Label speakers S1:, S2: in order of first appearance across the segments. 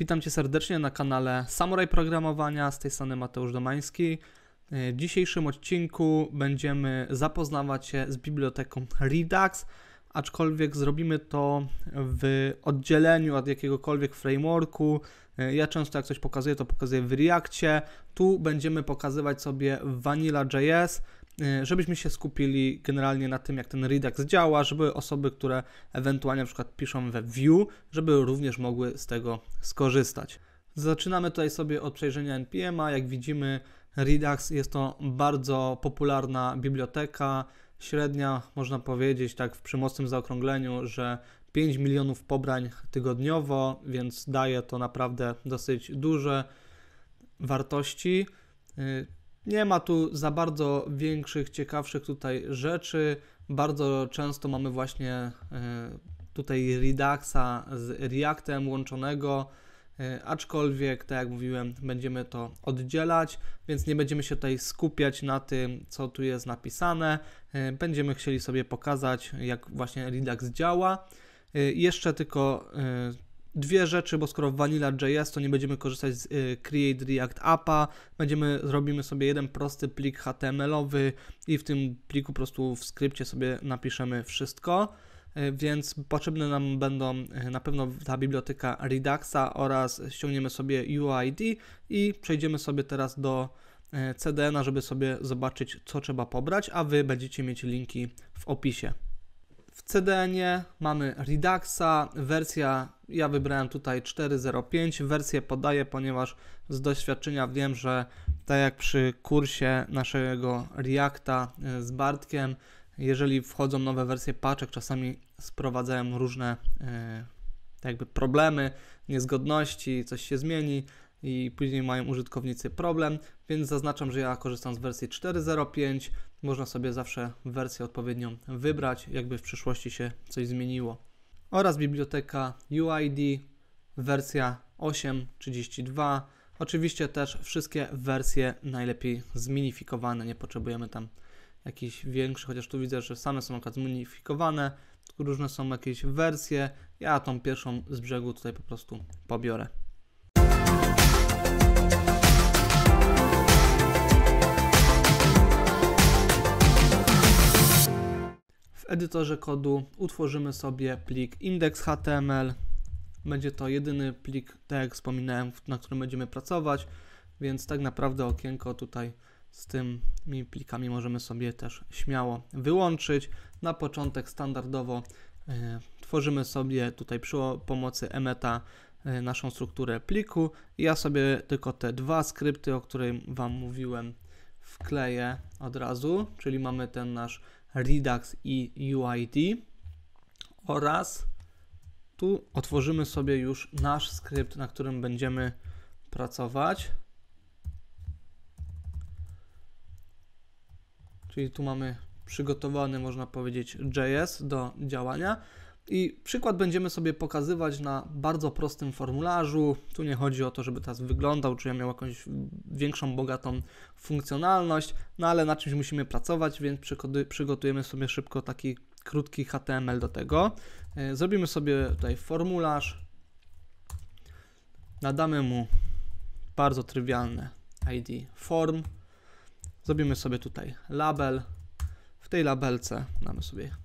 S1: Witam Cię serdecznie na kanale Samuraj Programowania, z tej strony Mateusz Domański. E, w dzisiejszym odcinku będziemy zapoznawać się z biblioteką Redux, aczkolwiek zrobimy to w oddzieleniu od jakiegokolwiek frameworku. E, ja często jak coś pokazuję, to pokazuję w Reactie. Tu będziemy pokazywać sobie Vanilla.js, Y, żebyśmy się skupili generalnie na tym, jak ten Redux działa, żeby osoby, które ewentualnie na przykład piszą we view, żeby również mogły z tego skorzystać. Zaczynamy tutaj sobie od przejrzenia NPM-a. Jak widzimy, Redux jest to bardzo popularna biblioteka, średnia, można powiedzieć, tak w przymocnym zaokrągleniu, że 5 milionów pobrań tygodniowo, więc daje to naprawdę dosyć duże wartości. Y, nie ma tu za bardzo większych, ciekawszych tutaj rzeczy. Bardzo często mamy właśnie e, tutaj Reduxa z Reactem łączonego, e, aczkolwiek, tak jak mówiłem, będziemy to oddzielać, więc nie będziemy się tutaj skupiać na tym, co tu jest napisane. E, będziemy chcieli sobie pokazać, jak właśnie Redux działa. Jeszcze tylko dwie rzeczy, bo skoro vanilla.js, to nie będziemy korzystać z y, Create React Appa, będziemy, zrobimy sobie jeden prosty plik HTML-owy i w tym pliku po prostu w skrypcie sobie napiszemy wszystko, y, więc potrzebne nam będą y, na pewno ta biblioteka Reduxa oraz ściągniemy sobie UID i przejdziemy sobie teraz do CDN-a, żeby sobie zobaczyć, co trzeba pobrać, a Wy będziecie mieć linki w opisie. W CDN mamy Reduxa, wersja, ja wybrałem tutaj 4.05, wersję podaję, ponieważ z doświadczenia wiem, że tak jak przy kursie naszego Reacta e, z Bartkiem, jeżeli wchodzą nowe wersje paczek, czasami sprowadzają różne yy, jakby problemy, niezgodności, coś się zmieni, i później mają użytkownicy problem, więc zaznaczam, że ja korzystam z wersji 4.0.5. Można sobie zawsze wersję odpowiednią wybrać, jakby w przyszłości się coś zmieniło. Oraz biblioteka UID, wersja 8.32. Oczywiście też wszystkie wersje najlepiej zminifikowane, nie potrzebujemy tam jakichś większych, chociaż tu widzę, że same są akurat zminifikowane, różne są jakieś wersje. Ja tą pierwszą z brzegu tutaj po prostu pobiorę. edytorze kodu utworzymy sobie plik index.html. Będzie to jedyny plik, tak jak wspominałem, na którym będziemy pracować, więc tak naprawdę okienko tutaj z tymi plikami możemy sobie też śmiało wyłączyć. Na początek standardowo y, tworzymy sobie tutaj przy pomocy emeta y, naszą strukturę pliku. Ja sobie tylko te dwa skrypty, o których Wam mówiłem, wkleję od razu, czyli mamy ten nasz Redux i UID oraz tu otworzymy sobie już nasz skrypt, na którym będziemy pracować. Czyli tu mamy przygotowany, można powiedzieć, JS do działania. I przykład będziemy sobie pokazywać na bardzo prostym formularzu. Tu nie chodzi o to, żeby teraz wyglądał, czy ja miał jakąś większą, bogatą funkcjonalność, no ale na czymś musimy pracować, więc przygotujemy sobie szybko taki krótki HTML do tego. E, zrobimy sobie tutaj formularz, nadamy mu bardzo trywialne ID form, zrobimy sobie tutaj label, w tej labelce damy sobie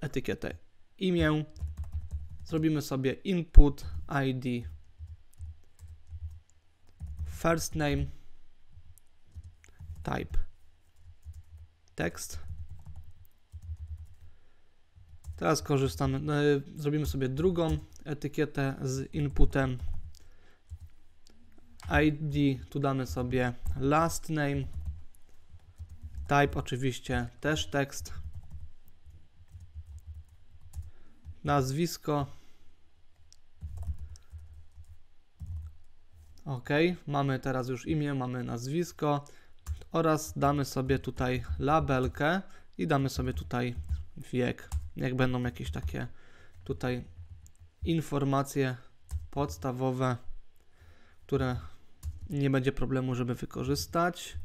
S1: etykietę imię, zrobimy sobie input id first name type text. Teraz korzystamy, no, e, zrobimy sobie drugą etykietę z inputem id, tu damy sobie last name type oczywiście też tekst nazwisko. OK, mamy teraz już imię, mamy nazwisko oraz damy sobie tutaj labelkę i damy sobie tutaj wiek. Jak będą jakieś takie tutaj informacje podstawowe, które nie będzie problemu, żeby wykorzystać.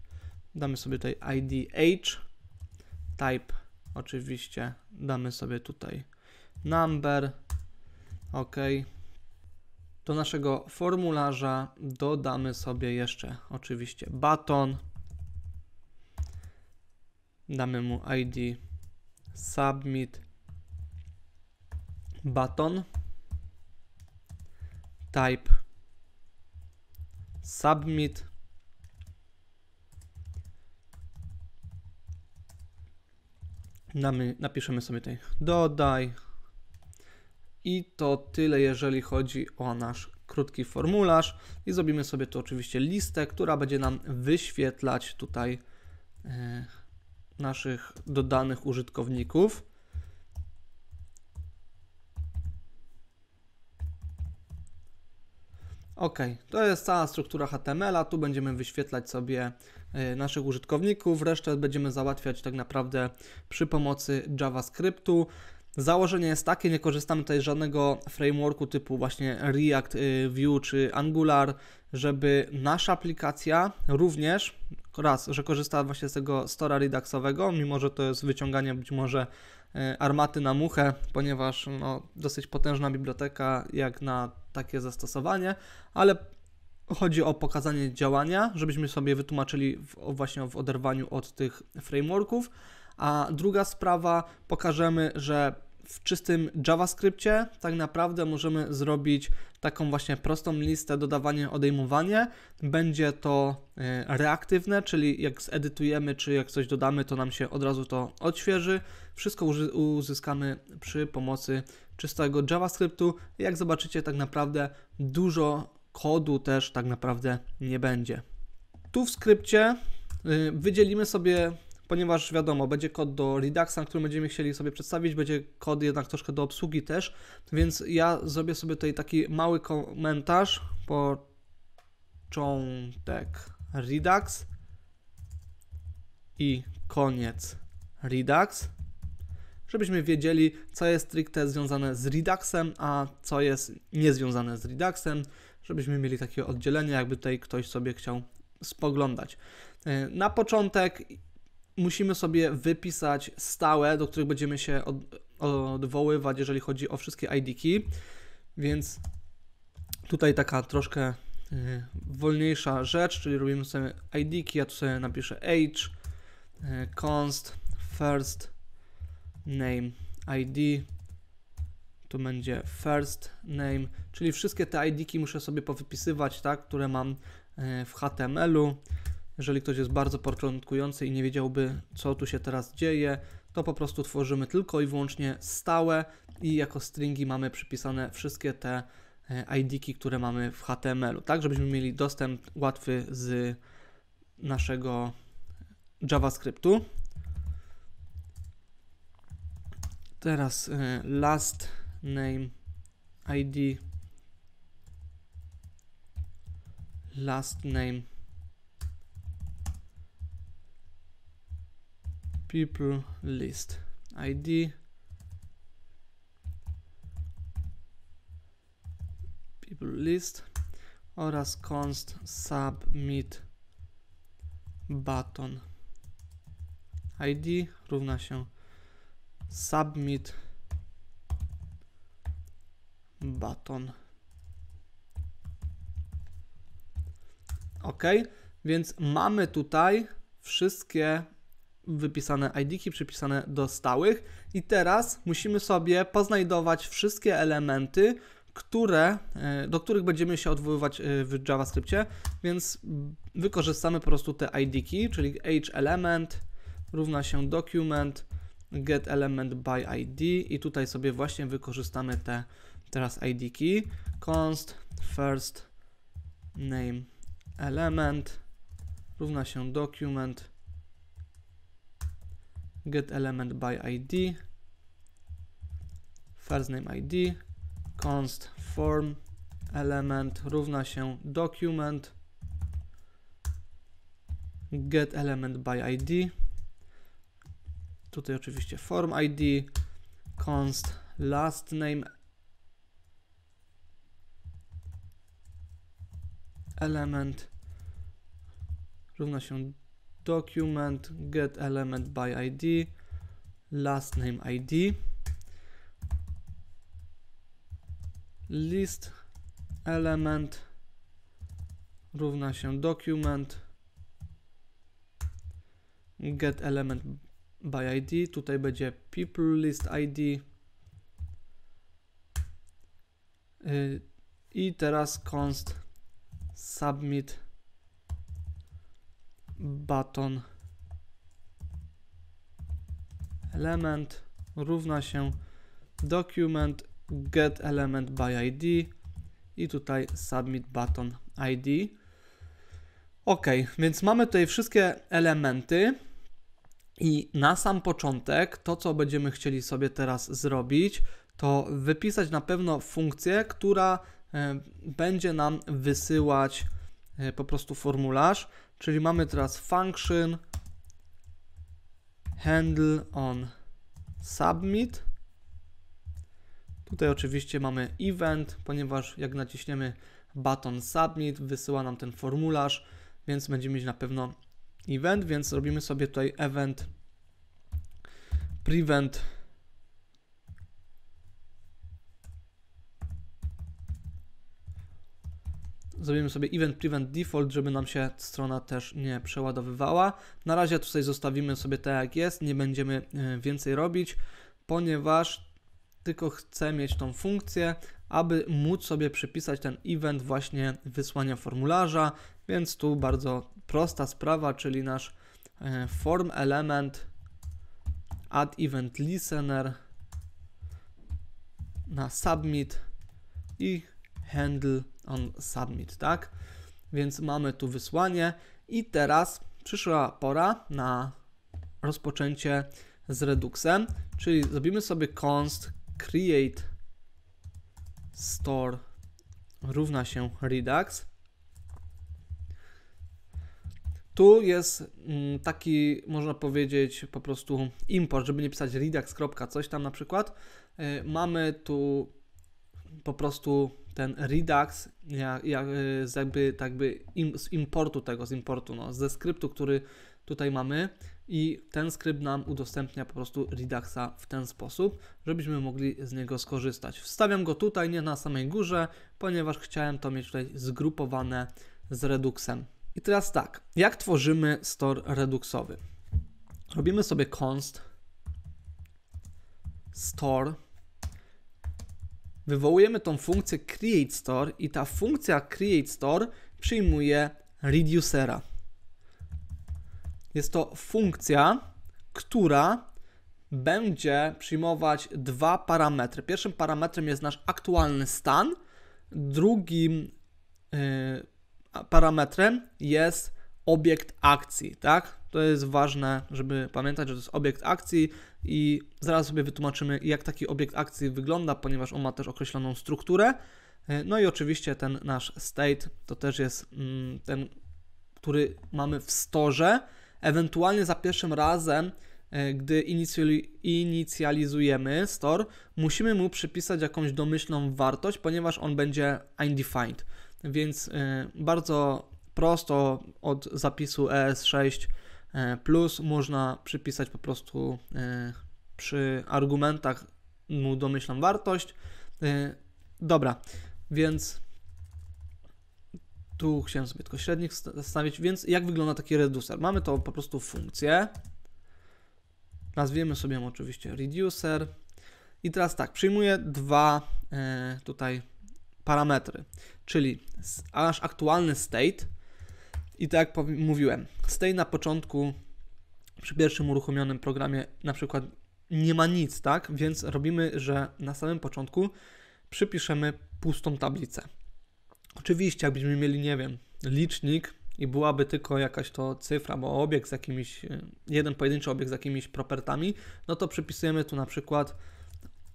S1: Damy sobie tutaj ID age, type oczywiście damy sobie tutaj number. OK. Do naszego formularza dodamy sobie jeszcze oczywiście baton. Damy mu ID submit baton type submit napiszemy sobie tutaj dodaj i to tyle, jeżeli chodzi o nasz krótki formularz. I zrobimy sobie tu oczywiście listę, która będzie nam wyświetlać tutaj e, naszych dodanych użytkowników. Ok, to jest cała struktura HTML-a. Tu będziemy wyświetlać sobie y, naszych użytkowników. Resztę będziemy załatwiać tak naprawdę przy pomocy JavaScriptu. Założenie jest takie, nie korzystamy tutaj z żadnego frameworku typu właśnie React, y, Vue czy Angular, żeby nasza aplikacja również, raz, że korzysta właśnie z tego store'a Reduxowego, mimo że to jest wyciąganie być może y, armaty na muchę, ponieważ no, dosyć potężna biblioteka jak na takie zastosowanie, ale chodzi o pokazanie działania, żebyśmy sobie wytłumaczyli w, właśnie w oderwaniu od tych frameworków. A druga sprawa, pokażemy, że w czystym JavaScriptie tak naprawdę możemy zrobić taką właśnie prostą listę dodawanie, odejmowanie. Będzie to e, reaktywne, czyli jak zedytujemy, czy jak coś dodamy, to nam się od razu to odświeży. Wszystko uzyskamy przy pomocy czystego JavaScriptu. Jak zobaczycie, tak naprawdę dużo kodu też tak naprawdę nie będzie. Tu w skrypcie y, wydzielimy sobie ponieważ wiadomo, będzie kod do Reduxa, który będziemy chcieli sobie przedstawić, będzie kod jednak troszkę do obsługi też, więc ja zrobię sobie tutaj taki mały komentarz, początek Redux i koniec Redux, żebyśmy wiedzieli, co jest stricte związane z Reduxem, a co jest niezwiązane z Reduxem, żebyśmy mieli takie oddzielenie, jakby tutaj ktoś sobie chciał spoglądać. Na początek musimy sobie wypisać stałe, do których będziemy się od, odwoływać, jeżeli chodzi o wszystkie IDki, więc tutaj taka troszkę y, wolniejsza rzecz, czyli robimy sobie IDki. ja tu sobie napiszę age, y, const, first, name, ID, tu będzie first name, czyli wszystkie te IDki muszę sobie powypisywać, tak, które mam y, w HTML-u. Jeżeli ktoś jest bardzo początkujący i nie wiedziałby, co tu się teraz dzieje, to po prostu tworzymy tylko i wyłącznie stałe i jako stringi mamy przypisane wszystkie te e, IDki, które mamy w HTML-u, tak żebyśmy mieli dostęp łatwy z naszego JavaScriptu. Teraz e, last name ID last name people list id people list oraz const submit button id równa się submit button ok więc mamy tutaj wszystkie wypisane idki przypisane do stałych i teraz musimy sobie poznajdować wszystkie elementy, które, e, do których będziemy się odwoływać e, w JavaScriptie, więc wykorzystamy po prostu te idki, czyli age element równa się document get element by id i tutaj sobie właśnie wykorzystamy te teraz idki const first name element równa się document get element by id first name id const form element równa się document get element by id tutaj oczywiście form id const last name element równa się document get element by id last name id list element równa się document get element by id tutaj będzie people list id y, i teraz const submit button element równa się document get element by id i tutaj submit button id. Ok, więc mamy tutaj wszystkie elementy i na sam początek to, co będziemy chcieli sobie teraz zrobić, to wypisać na pewno funkcję, która e, będzie nam wysyłać e, po prostu formularz. Czyli mamy teraz function handle on submit. Tutaj oczywiście mamy event, ponieważ jak naciśniemy button submit, wysyła nam ten formularz, więc będziemy mieć na pewno event, więc robimy sobie tutaj event prevent Zrobimy sobie event prevent default, żeby nam się strona też nie przeładowywała. Na razie tutaj zostawimy sobie tak jak jest, nie będziemy e, więcej robić, ponieważ tylko chcę mieć tą funkcję, aby móc sobie przypisać ten event właśnie wysłania formularza, więc tu bardzo prosta sprawa, czyli nasz e, form element add event listener na submit i handle on submit, tak? Więc mamy tu wysłanie i teraz przyszła pora na rozpoczęcie z reduksem, czyli zrobimy sobie const create store równa się Redux. Tu jest mm, taki, można powiedzieć, po prostu import, żeby nie pisać redux. coś tam na przykład. Y, mamy tu po prostu ten Redux, jak, jak, y, z jakby, tak by im, z importu tego, z importu, no, ze skryptu, który tutaj mamy i ten skrypt nam udostępnia po prostu Reduxa w ten sposób, żebyśmy mogli z niego skorzystać. Wstawiam go tutaj, nie na samej górze, ponieważ chciałem to mieć tutaj zgrupowane z Reduxem. I teraz tak, jak tworzymy store reduxowy? Robimy sobie const store wywołujemy tą funkcję create store i ta funkcja create store przyjmuje reducera. Jest to funkcja, która będzie przyjmować dwa parametry. Pierwszym parametrem jest nasz aktualny stan, drugim yy, parametrem jest obiekt akcji, tak? To jest ważne, żeby pamiętać, że to jest obiekt akcji i zaraz sobie wytłumaczymy, jak taki obiekt akcji wygląda, ponieważ on ma też określoną strukturę. E, no i oczywiście ten nasz state to też jest mm, ten, który mamy w storze. Ewentualnie za pierwszym razem, e, gdy inicjalizujemy store, musimy mu przypisać jakąś domyślną wartość, ponieważ on będzie undefined. Więc e, bardzo prosto od zapisu ES6 E, plus można przypisać po prostu e, przy argumentach mu domyślam wartość. E, dobra, więc tu chciałem sobie tylko średnich stawić, więc jak wygląda taki reducer? Mamy to po prostu funkcję. Nazwiemy sobie ją oczywiście reducer. I teraz tak, przyjmuję dwa tutaj parametry, czyli aż aktualny state i tak jak mówiłem, tej na początku przy pierwszym uruchomionym programie na przykład nie ma nic, tak? Więc robimy, że na samym początku przypiszemy pustą tablicę. Oczywiście, jakbyśmy mieli, nie wiem, licznik i byłaby tylko jakaś to cyfra, bo obiekt z jakimiś, y, jeden pojedynczy obiekt z jakimiś propertami, no to przypisujemy tu na przykład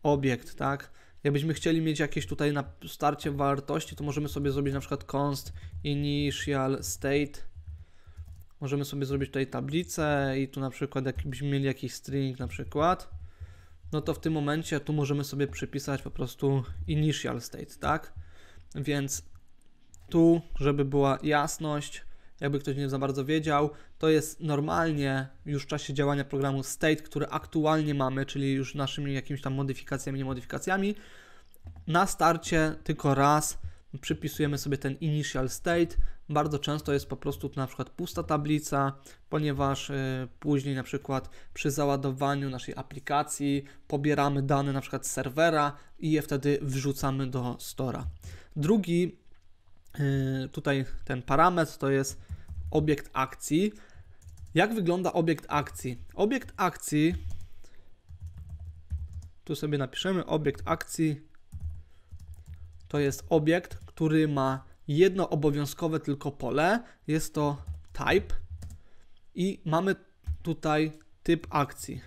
S1: obiekt, tak? Jakbyśmy chcieli mieć jakieś tutaj na starcie wartości, to możemy sobie zrobić na przykład const initial state. Możemy sobie zrobić tutaj tablicę i tu na przykład jakbyśmy mieli jakiś string na przykład, no to w tym momencie tu możemy sobie przypisać po prostu initial state, tak? Więc tu, żeby była jasność, jakby ktoś nie za bardzo wiedział, to jest normalnie już w czasie działania programu state, który aktualnie mamy, czyli już naszymi jakimiś tam modyfikacjami, nie modyfikacjami. Na starcie tylko raz przypisujemy sobie ten initial state. Bardzo często jest po prostu na przykład pusta tablica, ponieważ y, później na przykład przy załadowaniu naszej aplikacji pobieramy dane na przykład z serwera i je wtedy wrzucamy do stora. Drugi y, tutaj ten parametr to jest obiekt akcji. Jak wygląda obiekt akcji? Obiekt akcji, tu sobie napiszemy, obiekt akcji to jest obiekt, który ma jedno obowiązkowe tylko pole, jest to type i mamy tutaj typ akcji.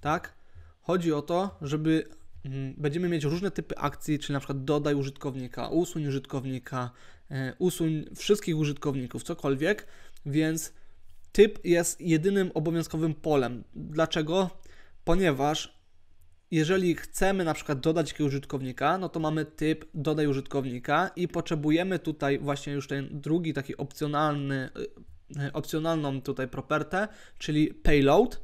S1: Tak? Chodzi o to, żeby mm, będziemy mieć różne typy akcji, czyli na przykład dodaj użytkownika, usuń użytkownika, E, usuń wszystkich użytkowników, cokolwiek, więc typ jest jedynym obowiązkowym polem. Dlaczego? Ponieważ jeżeli chcemy na przykład dodać jakiegoś użytkownika, no to mamy typ dodaj użytkownika i potrzebujemy tutaj właśnie już ten drugi taki opcjonalny, e, e, opcjonalną tutaj propertę, czyli payload,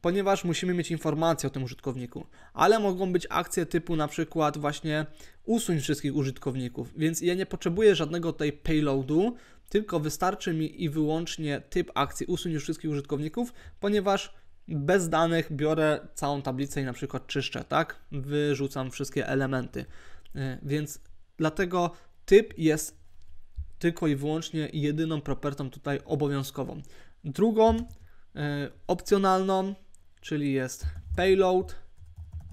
S1: ponieważ musimy mieć informację o tym użytkowniku, ale mogą być akcje typu na przykład właśnie usuń wszystkich użytkowników, więc ja nie potrzebuję żadnego tej payloadu, tylko wystarczy mi i wyłącznie typ akcji usuń już wszystkich użytkowników, ponieważ bez danych biorę całą tablicę i na przykład czyszczę, tak? Wyrzucam wszystkie elementy. Y, więc dlatego typ jest tylko i wyłącznie jedyną propertą tutaj obowiązkową. Drugą y, opcjonalną czyli jest payload,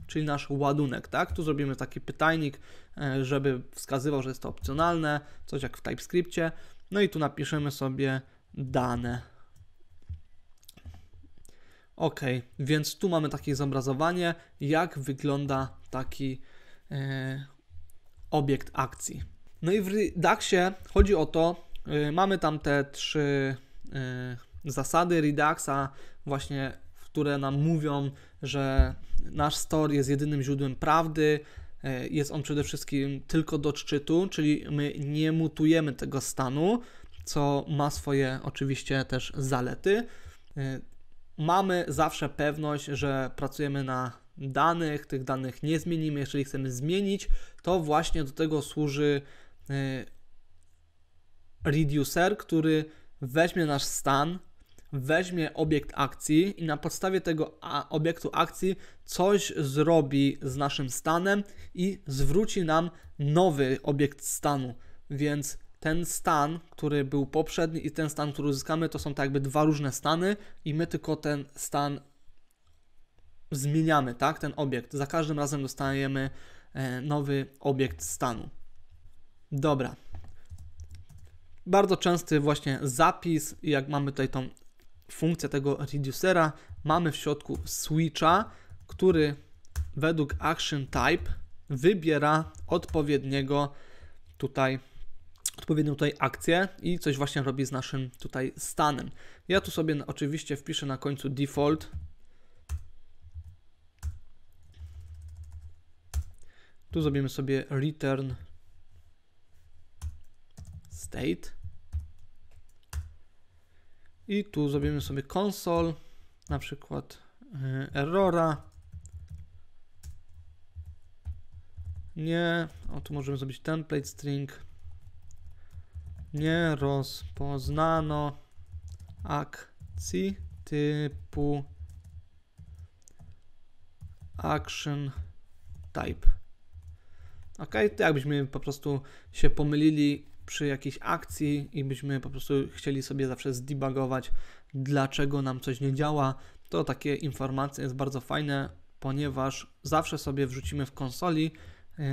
S1: czyli nasz ładunek, tak? Tu zrobimy taki pytajnik, e, żeby wskazywał, że jest to opcjonalne, coś jak w TypeScriptie. No i tu napiszemy sobie dane. Ok, więc tu mamy takie zobrazowanie, jak wygląda taki e, obiekt akcji. No i w Reduxie chodzi o to, e, mamy tam te trzy zasady Reduxa, właśnie które nam mówią, że nasz store jest jedynym źródłem prawdy, e, jest on przede wszystkim tylko do szczytu, czyli my nie mutujemy tego stanu, co ma swoje oczywiście też zalety. E, mamy zawsze pewność, że pracujemy na danych, tych danych nie zmienimy. Jeżeli chcemy zmienić, to właśnie do tego służy e, reducer, który weźmie nasz stan, weźmie obiekt akcji i na podstawie tego obiektu akcji coś zrobi z naszym stanem i zwróci nam nowy obiekt stanu. Więc ten stan, który był poprzedni i ten stan, który uzyskamy, to są tak jakby dwa różne stany i my tylko ten stan zmieniamy, tak? Ten obiekt. Za każdym razem dostajemy e, nowy obiekt stanu. Dobra. Bardzo częsty właśnie zapis, jak mamy tutaj tą funkcja tego reducera, mamy w środku switcha, który według action type wybiera odpowiedniego tutaj odpowiednią tutaj akcję i coś właśnie robi z naszym tutaj stanem. Ja tu sobie oczywiście wpiszę na końcu default. Tu zrobimy sobie return state. I tu zrobimy sobie console, na przykład yy, e, errora. Nie, o tu możemy zrobić template string. Nie rozpoznano akcji typu action type. Ok, to jakbyśmy po prostu się pomylili przy jakiejś akcji i byśmy po prostu chcieli sobie zawsze zdebugować, dlaczego nam coś nie działa, to takie informacje jest bardzo fajne, ponieważ zawsze sobie wrzucimy w konsoli y,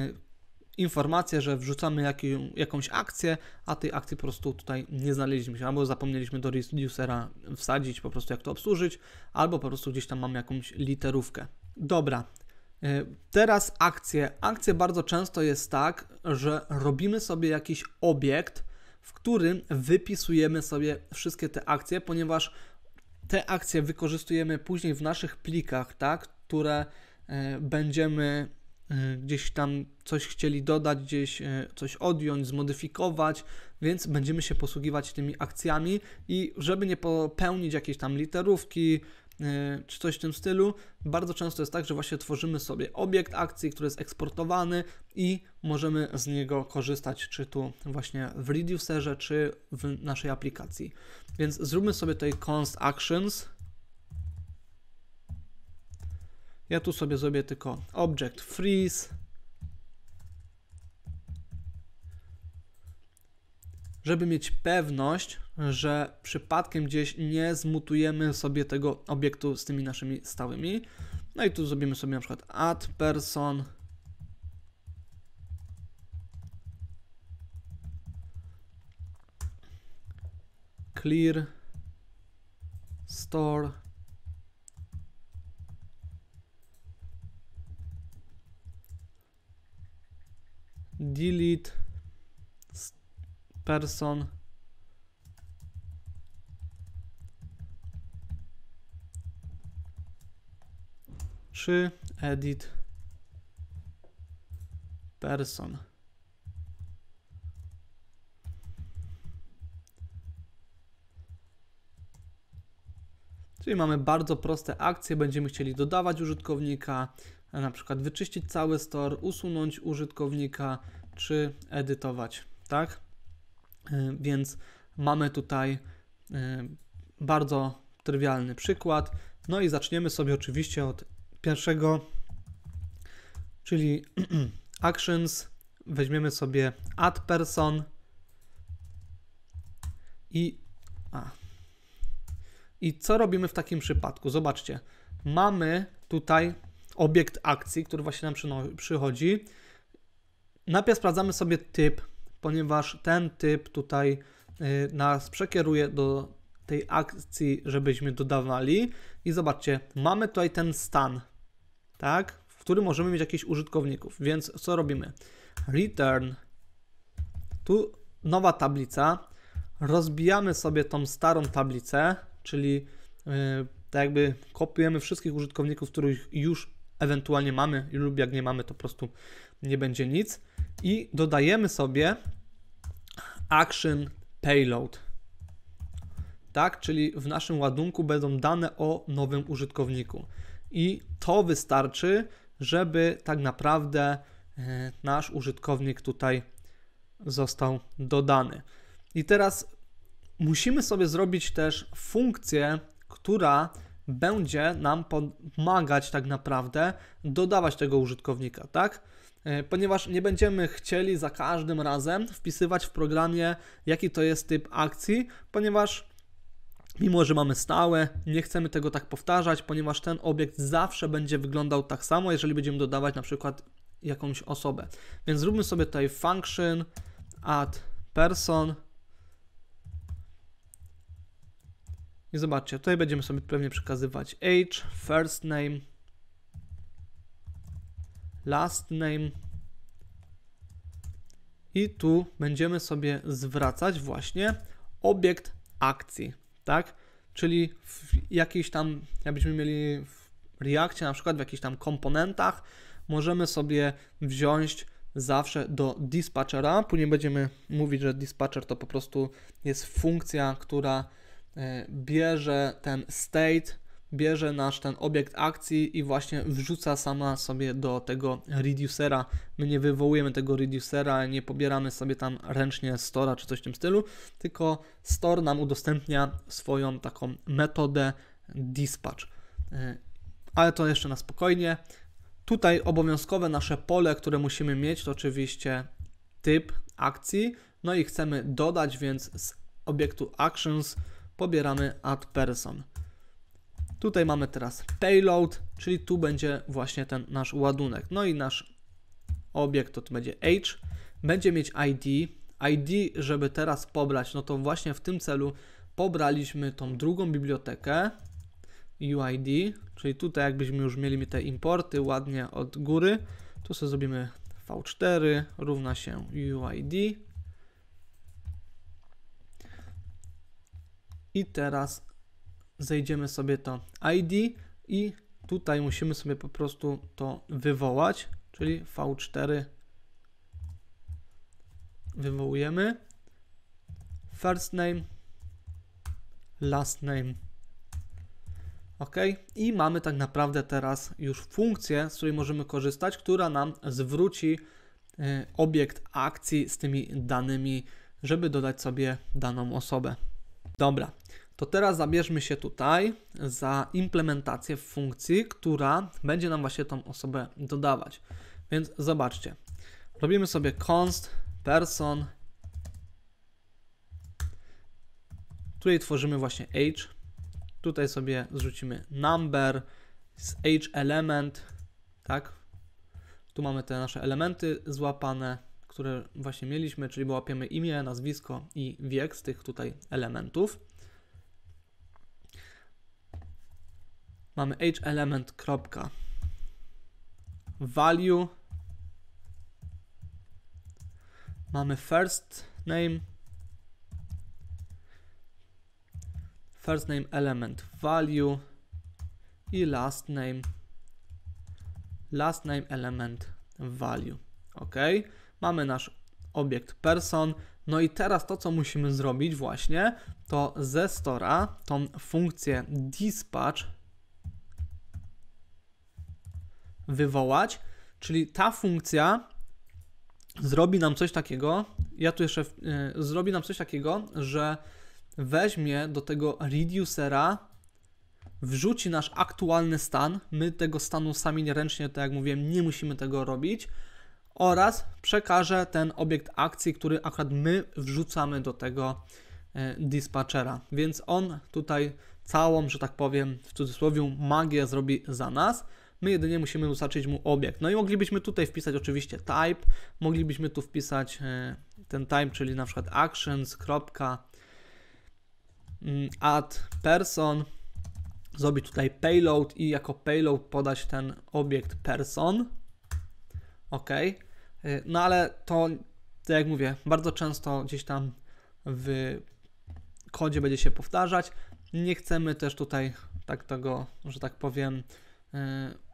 S1: informację, że wrzucamy jakąś akcję, a tej akcji po prostu tutaj nie znaleźliśmy albo zapomnieliśmy do reducera wsadzić po prostu jak to obsłużyć, albo po prostu gdzieś tam mamy jakąś literówkę. Dobra, E, teraz akcje. Akcje bardzo często jest tak, że robimy sobie jakiś obiekt, w którym wypisujemy sobie wszystkie te akcje, ponieważ te akcje wykorzystujemy później w naszych plikach, tak, które e, będziemy e, gdzieś tam coś chcieli dodać, gdzieś coś odjąć, zmodyfikować, więc będziemy się posługiwać tymi akcjami i żeby nie popełnić jakiejś tam literówki, Y, czy coś w tym stylu. Bardzo często jest tak, że właśnie tworzymy sobie obiekt akcji, który jest eksportowany i możemy z niego korzystać, czy tu właśnie w Reducerze, czy w naszej aplikacji. Więc zróbmy sobie tutaj const actions. Ja tu sobie zrobię tylko object freeze żeby mieć pewność, że przypadkiem gdzieś nie zmutujemy sobie tego obiektu z tymi naszymi stałymi. No i tu zrobimy sobie na przykład add person clear store delete person czy edit person. Czyli mamy bardzo proste akcje, będziemy chcieli dodawać użytkownika, na przykład wyczyścić cały store, usunąć użytkownika czy edytować, tak? E, więc mamy tutaj e, bardzo trywialny przykład. No i zaczniemy sobie oczywiście od pierwszego, czyli actions. Weźmiemy sobie add person i, a, i co robimy w takim przypadku? Zobaczcie, mamy tutaj obiekt akcji, który właśnie nam przychodzi. Najpierw sprawdzamy sobie typ ponieważ ten typ tutaj y, nas przekieruje do tej akcji, żebyśmy dodawali. I zobaczcie, mamy tutaj ten stan, tak, w którym możemy mieć jakichś użytkowników. Więc co robimy? Return. Tu nowa tablica. Rozbijamy sobie tą starą tablicę, czyli yy, tak jakby kopiujemy wszystkich użytkowników, których już ewentualnie mamy lub jak nie mamy, to po prostu nie będzie nic. I dodajemy sobie action payload. Tak, czyli w naszym ładunku będą dane o nowym użytkowniku. I to wystarczy, żeby tak naprawdę e, nasz użytkownik tutaj został dodany. I teraz musimy sobie zrobić też funkcję, która będzie nam pomagać tak naprawdę dodawać tego użytkownika, tak? E, ponieważ nie będziemy chcieli za każdym razem wpisywać w programie, jaki to jest typ akcji, ponieważ mimo że mamy stałe, nie chcemy tego tak powtarzać, ponieważ ten obiekt zawsze będzie wyglądał tak samo, jeżeli będziemy dodawać na przykład jakąś osobę. Więc zróbmy sobie tutaj function add person I zobaczcie, tutaj będziemy sobie pewnie przekazywać age, first name, last name. I tu będziemy sobie zwracać właśnie obiekt akcji, tak? Czyli w jakiejś tam, jakbyśmy mieli w Reactie na przykład, w jakichś tam komponentach, możemy sobie wziąć zawsze do dispatchera. Później będziemy mówić, że dispatcher to po prostu jest funkcja, która Y, bierze ten state, bierze nasz ten obiekt akcji i właśnie wrzuca sama sobie do tego reducera. My nie wywołujemy tego reducera, nie pobieramy sobie tam ręcznie stora czy coś w tym stylu, tylko store nam udostępnia swoją taką metodę dispatch. Y, ale to jeszcze na spokojnie. Tutaj obowiązkowe nasze pole, które musimy mieć, to oczywiście typ akcji. No i chcemy dodać, więc z obiektu actions pobieramy add person. Tutaj mamy teraz payload, czyli tu będzie właśnie ten nasz ładunek. No i nasz obiekt to będzie age, będzie mieć ID. ID, żeby teraz pobrać, no to właśnie w tym celu pobraliśmy tą drugą bibliotekę UID, czyli tutaj jakbyśmy już mieli te importy ładnie od góry, tu sobie zrobimy v4 równa się UID I teraz zejdziemy sobie to ID i tutaj musimy sobie po prostu to wywołać, czyli V4 wywołujemy first name, last name. OK. I mamy tak naprawdę teraz już funkcję, z której możemy korzystać, która nam zwróci y, obiekt akcji z tymi danymi, żeby dodać sobie daną osobę. Dobra, to teraz zabierzmy się tutaj za implementację funkcji, która będzie nam właśnie tą osobę dodawać. Więc zobaczcie, robimy sobie const person, tutaj tworzymy właśnie age, tutaj sobie zrzucimy number, z age element, tak? Tu mamy te nasze elementy złapane, które właśnie mieliśmy, czyli łapiemy imię, nazwisko i wiek z tych tutaj elementów. Mamy age element kropka value mamy first name first name element value i last name last name element value ok mamy nasz obiekt person. No i teraz to, co musimy zrobić właśnie, to ze stora tą funkcję dispatch wywołać, czyli ta funkcja zrobi nam coś takiego, ja tu jeszcze, yy, zrobi nam coś takiego, że weźmie do tego reducera, wrzuci nasz aktualny stan, my tego stanu sami ręcznie, tak jak mówiłem, nie musimy tego robić, oraz przekaże ten obiekt akcji, który akurat my wrzucamy do tego e, dispatchera. Więc on tutaj całą, że tak powiem, w cudzysłowie magię zrobi za nas. My jedynie musimy dostarczyć mu obiekt. No i moglibyśmy tutaj wpisać oczywiście type, moglibyśmy tu wpisać e, ten type, czyli na przykład actions. Mm, add person, zrobić tutaj payload i jako payload podać ten obiekt person ok. No ale to, to, tak jak mówię, bardzo często gdzieś tam w kodzie będzie się powtarzać. Nie chcemy też tutaj tak tego, że tak powiem, y,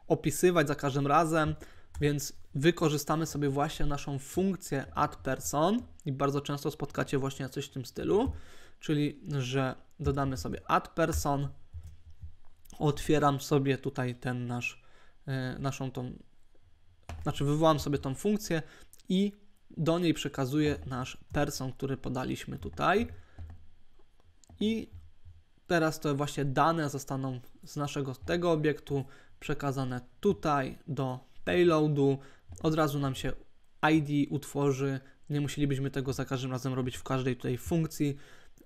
S1: opisywać za każdym razem, więc wykorzystamy sobie właśnie naszą funkcję add person i bardzo często spotkacie właśnie coś w tym stylu, czyli że dodamy sobie add person, otwieram sobie tutaj ten nasz, y, naszą tą znaczy wywołam sobie tą funkcję i do niej przekazuję nasz person, który podaliśmy tutaj. I teraz te właśnie dane zostaną z naszego tego obiektu przekazane tutaj do payloadu. Od razu nam się ID utworzy, nie musielibyśmy tego za każdym razem robić w każdej tutaj funkcji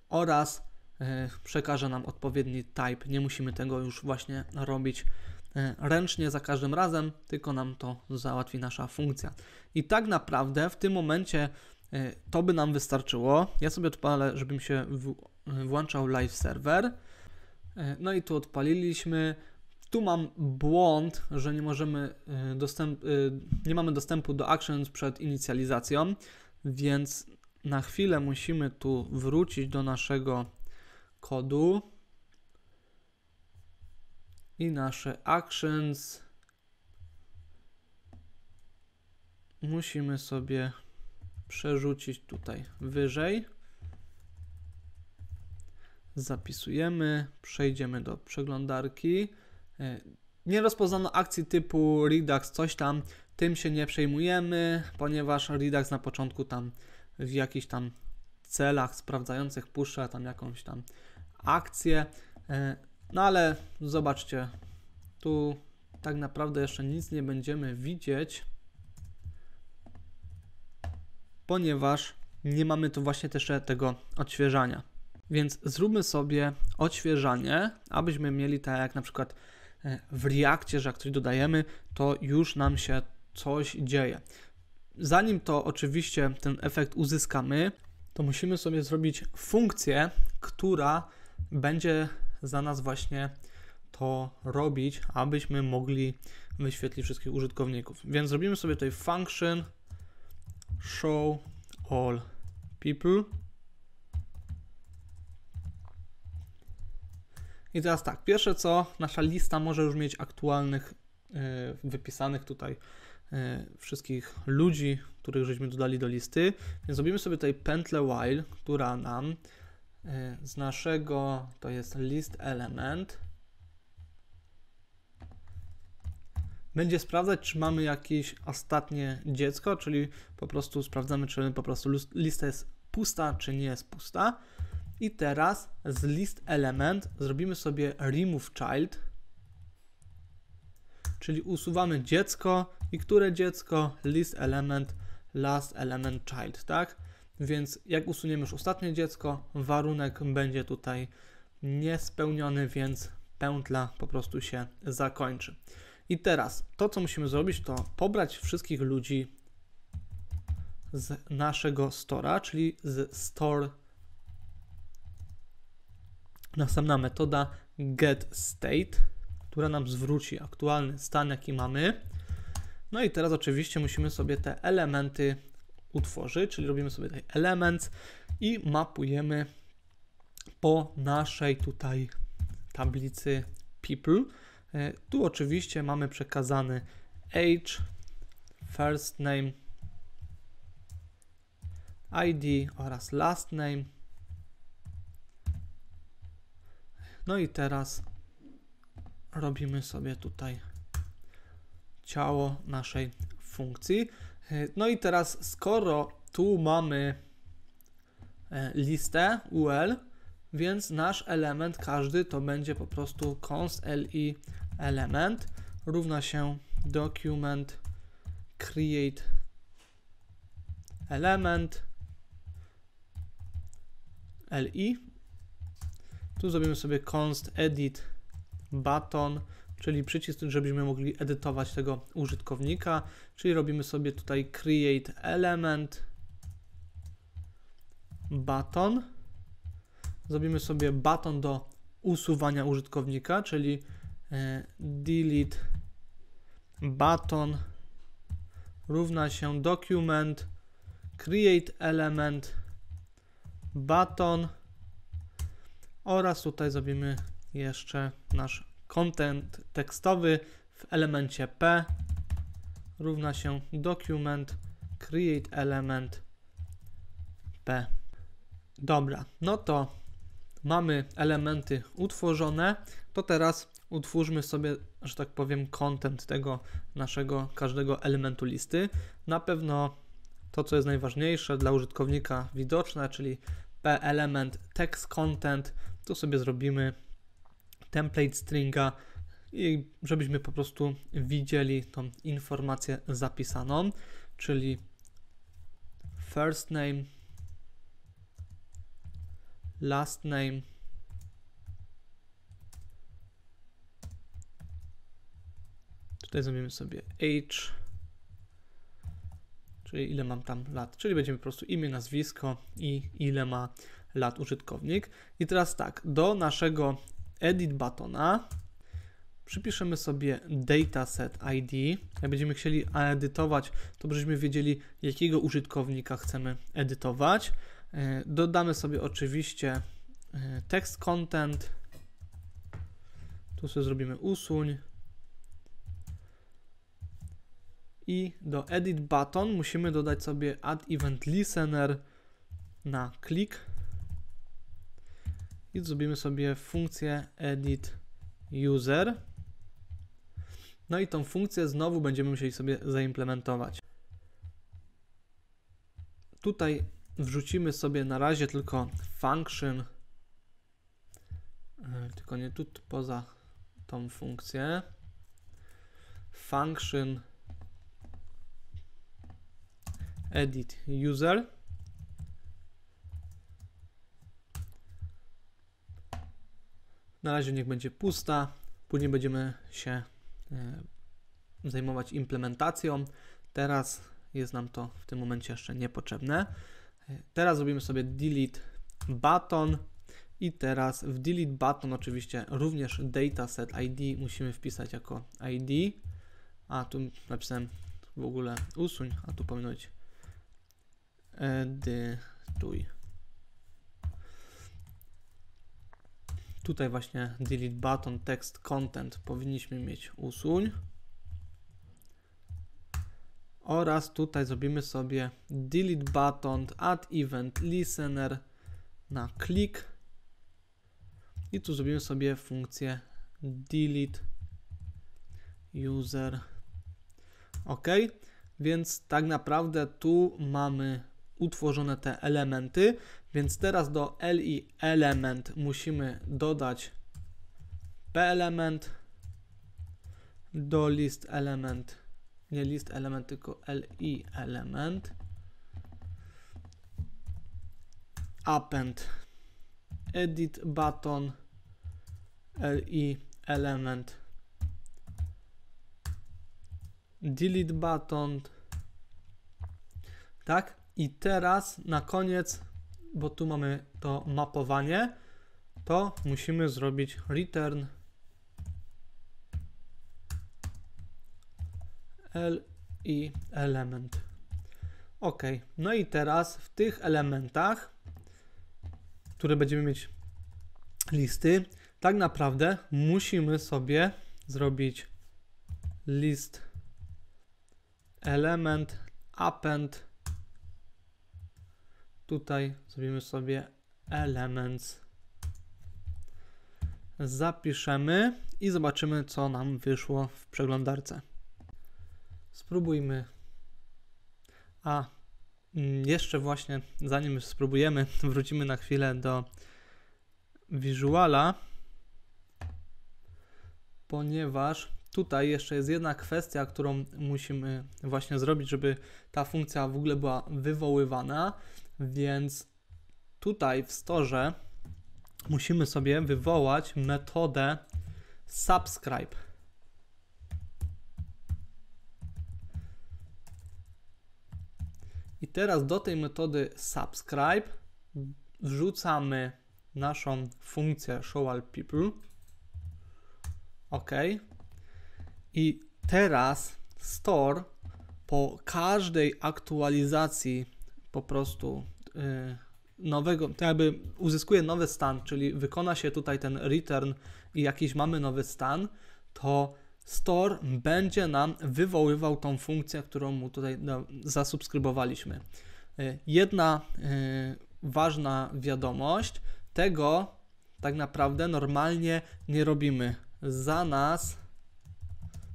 S1: oraz yy, przekaże nam odpowiedni type. Nie musimy tego już właśnie robić E, ręcznie za każdym razem, tylko nam to załatwi nasza funkcja. I tak naprawdę w tym momencie e, to by nam wystarczyło. Ja sobie odpalę, żebym się włączał live server. E, no i tu odpaliliśmy. Tu mam błąd, że nie możemy dostęp, nie mamy dostępu do actions przed inicjalizacją, więc na chwilę musimy tu wrócić do naszego kodu i nasze actions musimy sobie przerzucić tutaj wyżej. Zapisujemy, przejdziemy do przeglądarki. E, nie rozpoznano akcji typu Redux, coś tam, tym się nie przejmujemy, ponieważ Redux na początku tam w jakichś tam celach sprawdzających puszcza tam jakąś tam akcję. E, no ale zobaczcie, tu tak naprawdę jeszcze nic nie będziemy widzieć, ponieważ nie mamy tu właśnie też tego odświeżania. Więc zróbmy sobie odświeżanie, abyśmy mieli tak jak na przykład e, w Reakcie, że jak coś dodajemy, to już nam się coś dzieje. Zanim to oczywiście ten efekt uzyskamy, to musimy sobie zrobić funkcję, która będzie za nas właśnie to robić, abyśmy mogli wyświetlić wszystkich użytkowników. Więc zrobimy sobie tutaj function show all people. I teraz tak, pierwsze co, nasza lista może już mieć aktualnych, yy, wypisanych tutaj yy, wszystkich ludzi, których żeśmy dodali do listy. Więc zrobimy sobie tutaj pętlę while, która nam E, z naszego, to jest list element, będzie sprawdzać, czy mamy jakieś ostatnie dziecko, czyli po prostu sprawdzamy, czy po prostu lista jest pusta, czy nie jest pusta. I teraz z list element zrobimy sobie remove child, czyli usuwamy dziecko i które dziecko, list element, last element child, tak? Więc jak usuniemy już ostatnie dziecko, warunek będzie tutaj niespełniony, więc pętla po prostu się zakończy. I teraz to, co musimy zrobić, to pobrać wszystkich ludzi z naszego stora, czyli z store. Następna metoda getState, która nam zwróci aktualny stan, jaki mamy. No i teraz oczywiście musimy sobie te elementy utworzy, czyli robimy sobie tutaj element i mapujemy po naszej tutaj tablicy people. E, tu oczywiście mamy przekazany age, first name, ID oraz last name. No i teraz robimy sobie tutaj ciało naszej funkcji. E, no i teraz, skoro tu mamy e, listę UL, więc nasz element każdy to będzie po prostu const li element równa się document create element li. Tu zrobimy sobie const edit button czyli przycisk, żebyśmy mogli edytować tego użytkownika, czyli robimy sobie tutaj create element button. Zrobimy sobie button do usuwania użytkownika, czyli e, delete button równa się document create element button oraz tutaj zrobimy jeszcze nasz content tekstowy w elemencie P równa się document create element P. Dobra, no to mamy elementy utworzone, to teraz utwórzmy sobie, że tak powiem, content tego naszego każdego elementu listy. Na pewno to, co jest najważniejsze dla użytkownika widoczne, czyli p element text content, to sobie zrobimy template stringa i żebyśmy po prostu widzieli tą informację zapisaną, czyli first name, last name, Tutaj zrobimy sobie age, czyli ile mam tam lat, czyli będziemy po prostu imię, nazwisko i ile ma lat użytkownik. I teraz tak, do naszego edit batona, przypiszemy sobie dataset ID. Jak będziemy chcieli edytować, to byśmy wiedzieli, jakiego użytkownika chcemy edytować. E, dodamy sobie oczywiście e, tekst content. Tu sobie zrobimy usuń. I do edit button musimy dodać sobie add event listener na klik i zrobimy sobie funkcję edit user. No i tą funkcję znowu będziemy musieli sobie zaimplementować. Tutaj wrzucimy sobie na razie tylko function, e, tylko nie tu, poza tą funkcję. Function edit user. Na razie niech będzie pusta. Później będziemy się e, zajmować implementacją. Teraz jest nam to w tym momencie jeszcze niepotrzebne. E, teraz zrobimy sobie delete button i teraz w delete button oczywiście również dataset ID musimy wpisać jako ID. A tu napisałem w ogóle usuń, a tu powinno być edytuj. Tutaj właśnie delete button text content powinniśmy mieć usuń. Oraz tutaj zrobimy sobie delete button add event listener na klik I tu zrobimy sobie funkcję delete user. OK, więc tak naprawdę tu mamy utworzone te elementy. Więc teraz do li element musimy dodać p-element do list element, nie list element, tylko li element append edit button li element delete button tak i teraz na koniec bo tu mamy to mapowanie, to musimy zrobić return L i element. Ok, no i teraz w tych elementach, które będziemy mieć listy, tak naprawdę musimy sobie zrobić list element append Tutaj zrobimy sobie elements. Zapiszemy i zobaczymy, co nam wyszło w przeglądarce. Spróbujmy. A, mm, jeszcze właśnie, zanim spróbujemy, wrócimy na chwilę do wizuala, ponieważ tutaj jeszcze jest jedna kwestia, którą musimy właśnie zrobić, żeby ta funkcja w ogóle była wywoływana. Więc tutaj w storze musimy sobie wywołać metodę subscribe. I teraz do tej metody subscribe wrzucamy naszą funkcję show all people. OK. I teraz store po każdej aktualizacji po prostu y, nowego, to jakby uzyskuje nowy stan, czyli wykona się tutaj ten return i jakiś mamy nowy stan, to store będzie nam wywoływał tą funkcję, którą mu tutaj no, zasubskrybowaliśmy. Y, jedna y, ważna wiadomość, tego tak naprawdę normalnie nie robimy. Za nas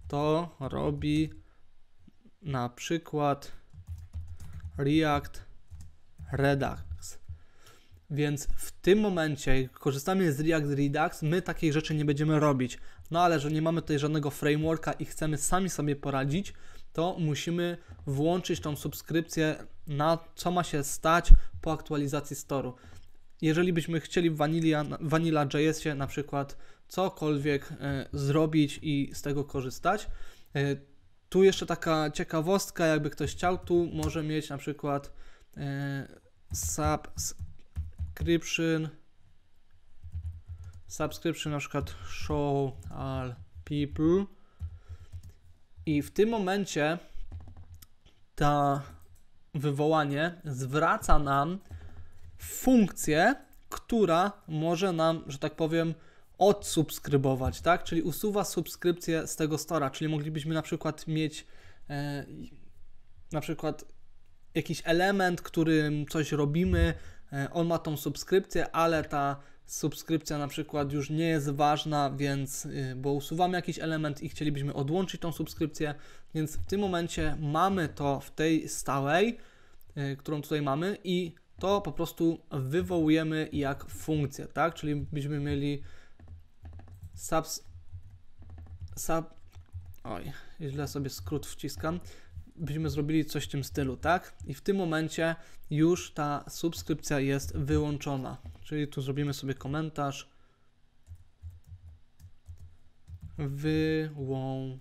S1: to robi na przykład React Redux. Więc w tym momencie korzystamy z React Redux, my takich rzeczy nie będziemy robić. No ale że nie mamy tutaj żadnego frameworka i chcemy sami sobie poradzić, to musimy włączyć tą subskrypcję na co ma się stać po aktualizacji storu. Jeżeli byśmy chcieli w Vanilla, Vanilla.jsie na przykład cokolwiek y, zrobić i z tego korzystać, y, tu jeszcze taka ciekawostka, jakby ktoś chciał, tu może mieć na przykład E, subscription subscription na przykład show all people i w tym momencie ta wywołanie zwraca nam funkcję, która może nam, że tak powiem, odsubskrybować, tak? Czyli usuwa subskrypcję z tego stora, czyli moglibyśmy na przykład mieć e, na przykład jakiś element, którym coś robimy, e, on ma tą subskrypcję, ale ta subskrypcja na przykład już nie jest ważna, więc y, bo usuwamy jakiś element i chcielibyśmy odłączyć tą subskrypcję, więc w tym momencie mamy to w tej stałej, y, którą tutaj mamy i to po prostu wywołujemy jak funkcję, tak? Czyli byśmy mieli subs, sub, oj, źle sobie skrót wciskam, byśmy zrobili coś w tym stylu, tak? I w tym momencie już ta subskrypcja jest wyłączona. Czyli tu zrobimy sobie komentarz wyłączenie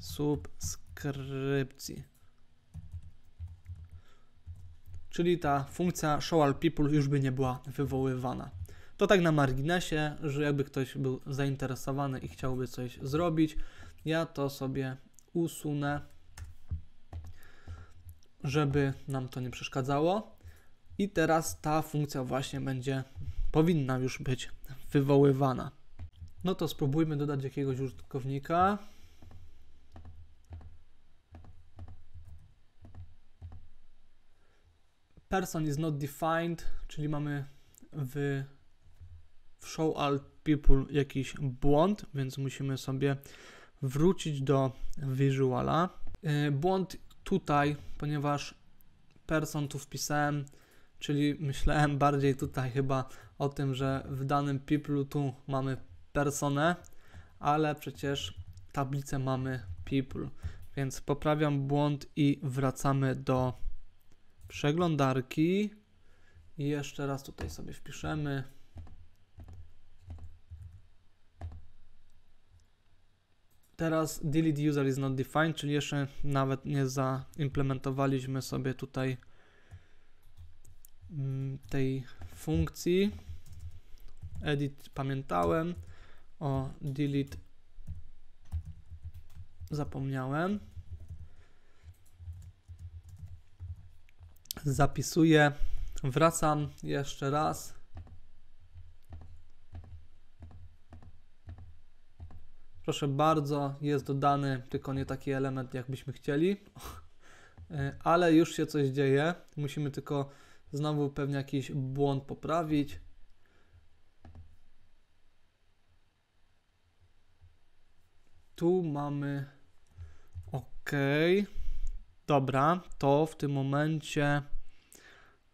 S1: subskrypcji. Czyli ta funkcja show all people już by nie była wywoływana. To tak na marginesie, że jakby ktoś był zainteresowany i chciałby coś zrobić, ja to sobie usunę, żeby nam to nie przeszkadzało. I teraz ta funkcja właśnie będzie, powinna już być wywoływana. No to spróbujmy dodać jakiegoś użytkownika. Person is not defined, czyli mamy w, w show all people jakiś błąd, więc musimy sobie wrócić do Visuala. Y, błąd tutaj, ponieważ person tu wpisałem, czyli myślałem bardziej tutaj chyba o tym, że w danym people tu mamy personę, ale przecież tablicę mamy people, więc poprawiam błąd i wracamy do przeglądarki. I jeszcze raz tutaj sobie wpiszemy Teraz delete user is not defined, czyli jeszcze nawet nie zaimplementowaliśmy sobie tutaj mm, tej funkcji. Edit pamiętałem, o delete zapomniałem. Zapisuję, wracam jeszcze raz Proszę bardzo, jest dodany, tylko nie taki element, jakbyśmy chcieli, e, ale już się coś dzieje. Musimy tylko znowu pewnie jakiś błąd poprawić. Tu mamy OK. Dobra, to w tym momencie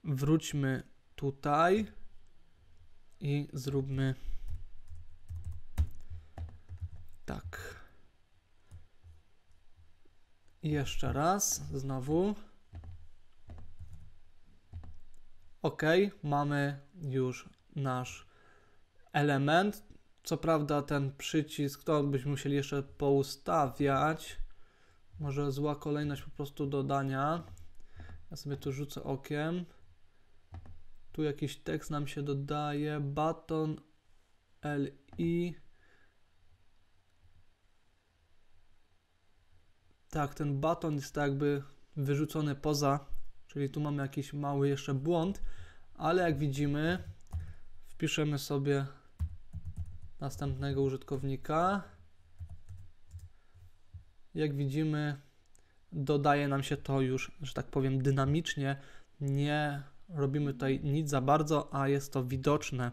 S1: wróćmy tutaj i zróbmy jeszcze raz, znowu. OK, mamy już nasz element. Co prawda ten przycisk to byśmy musieli jeszcze poustawiać. Może zła kolejność po prostu dodania. Ja sobie tu rzucę okiem. Tu jakiś tekst nam się dodaje. button LI. tak, ten baton jest tak jakby wyrzucony poza, czyli tu mamy jakiś mały jeszcze błąd, ale jak widzimy, wpiszemy sobie następnego użytkownika. Jak widzimy, dodaje nam się to już, że tak powiem, dynamicznie. Nie robimy tutaj nic za bardzo, a jest to widoczne.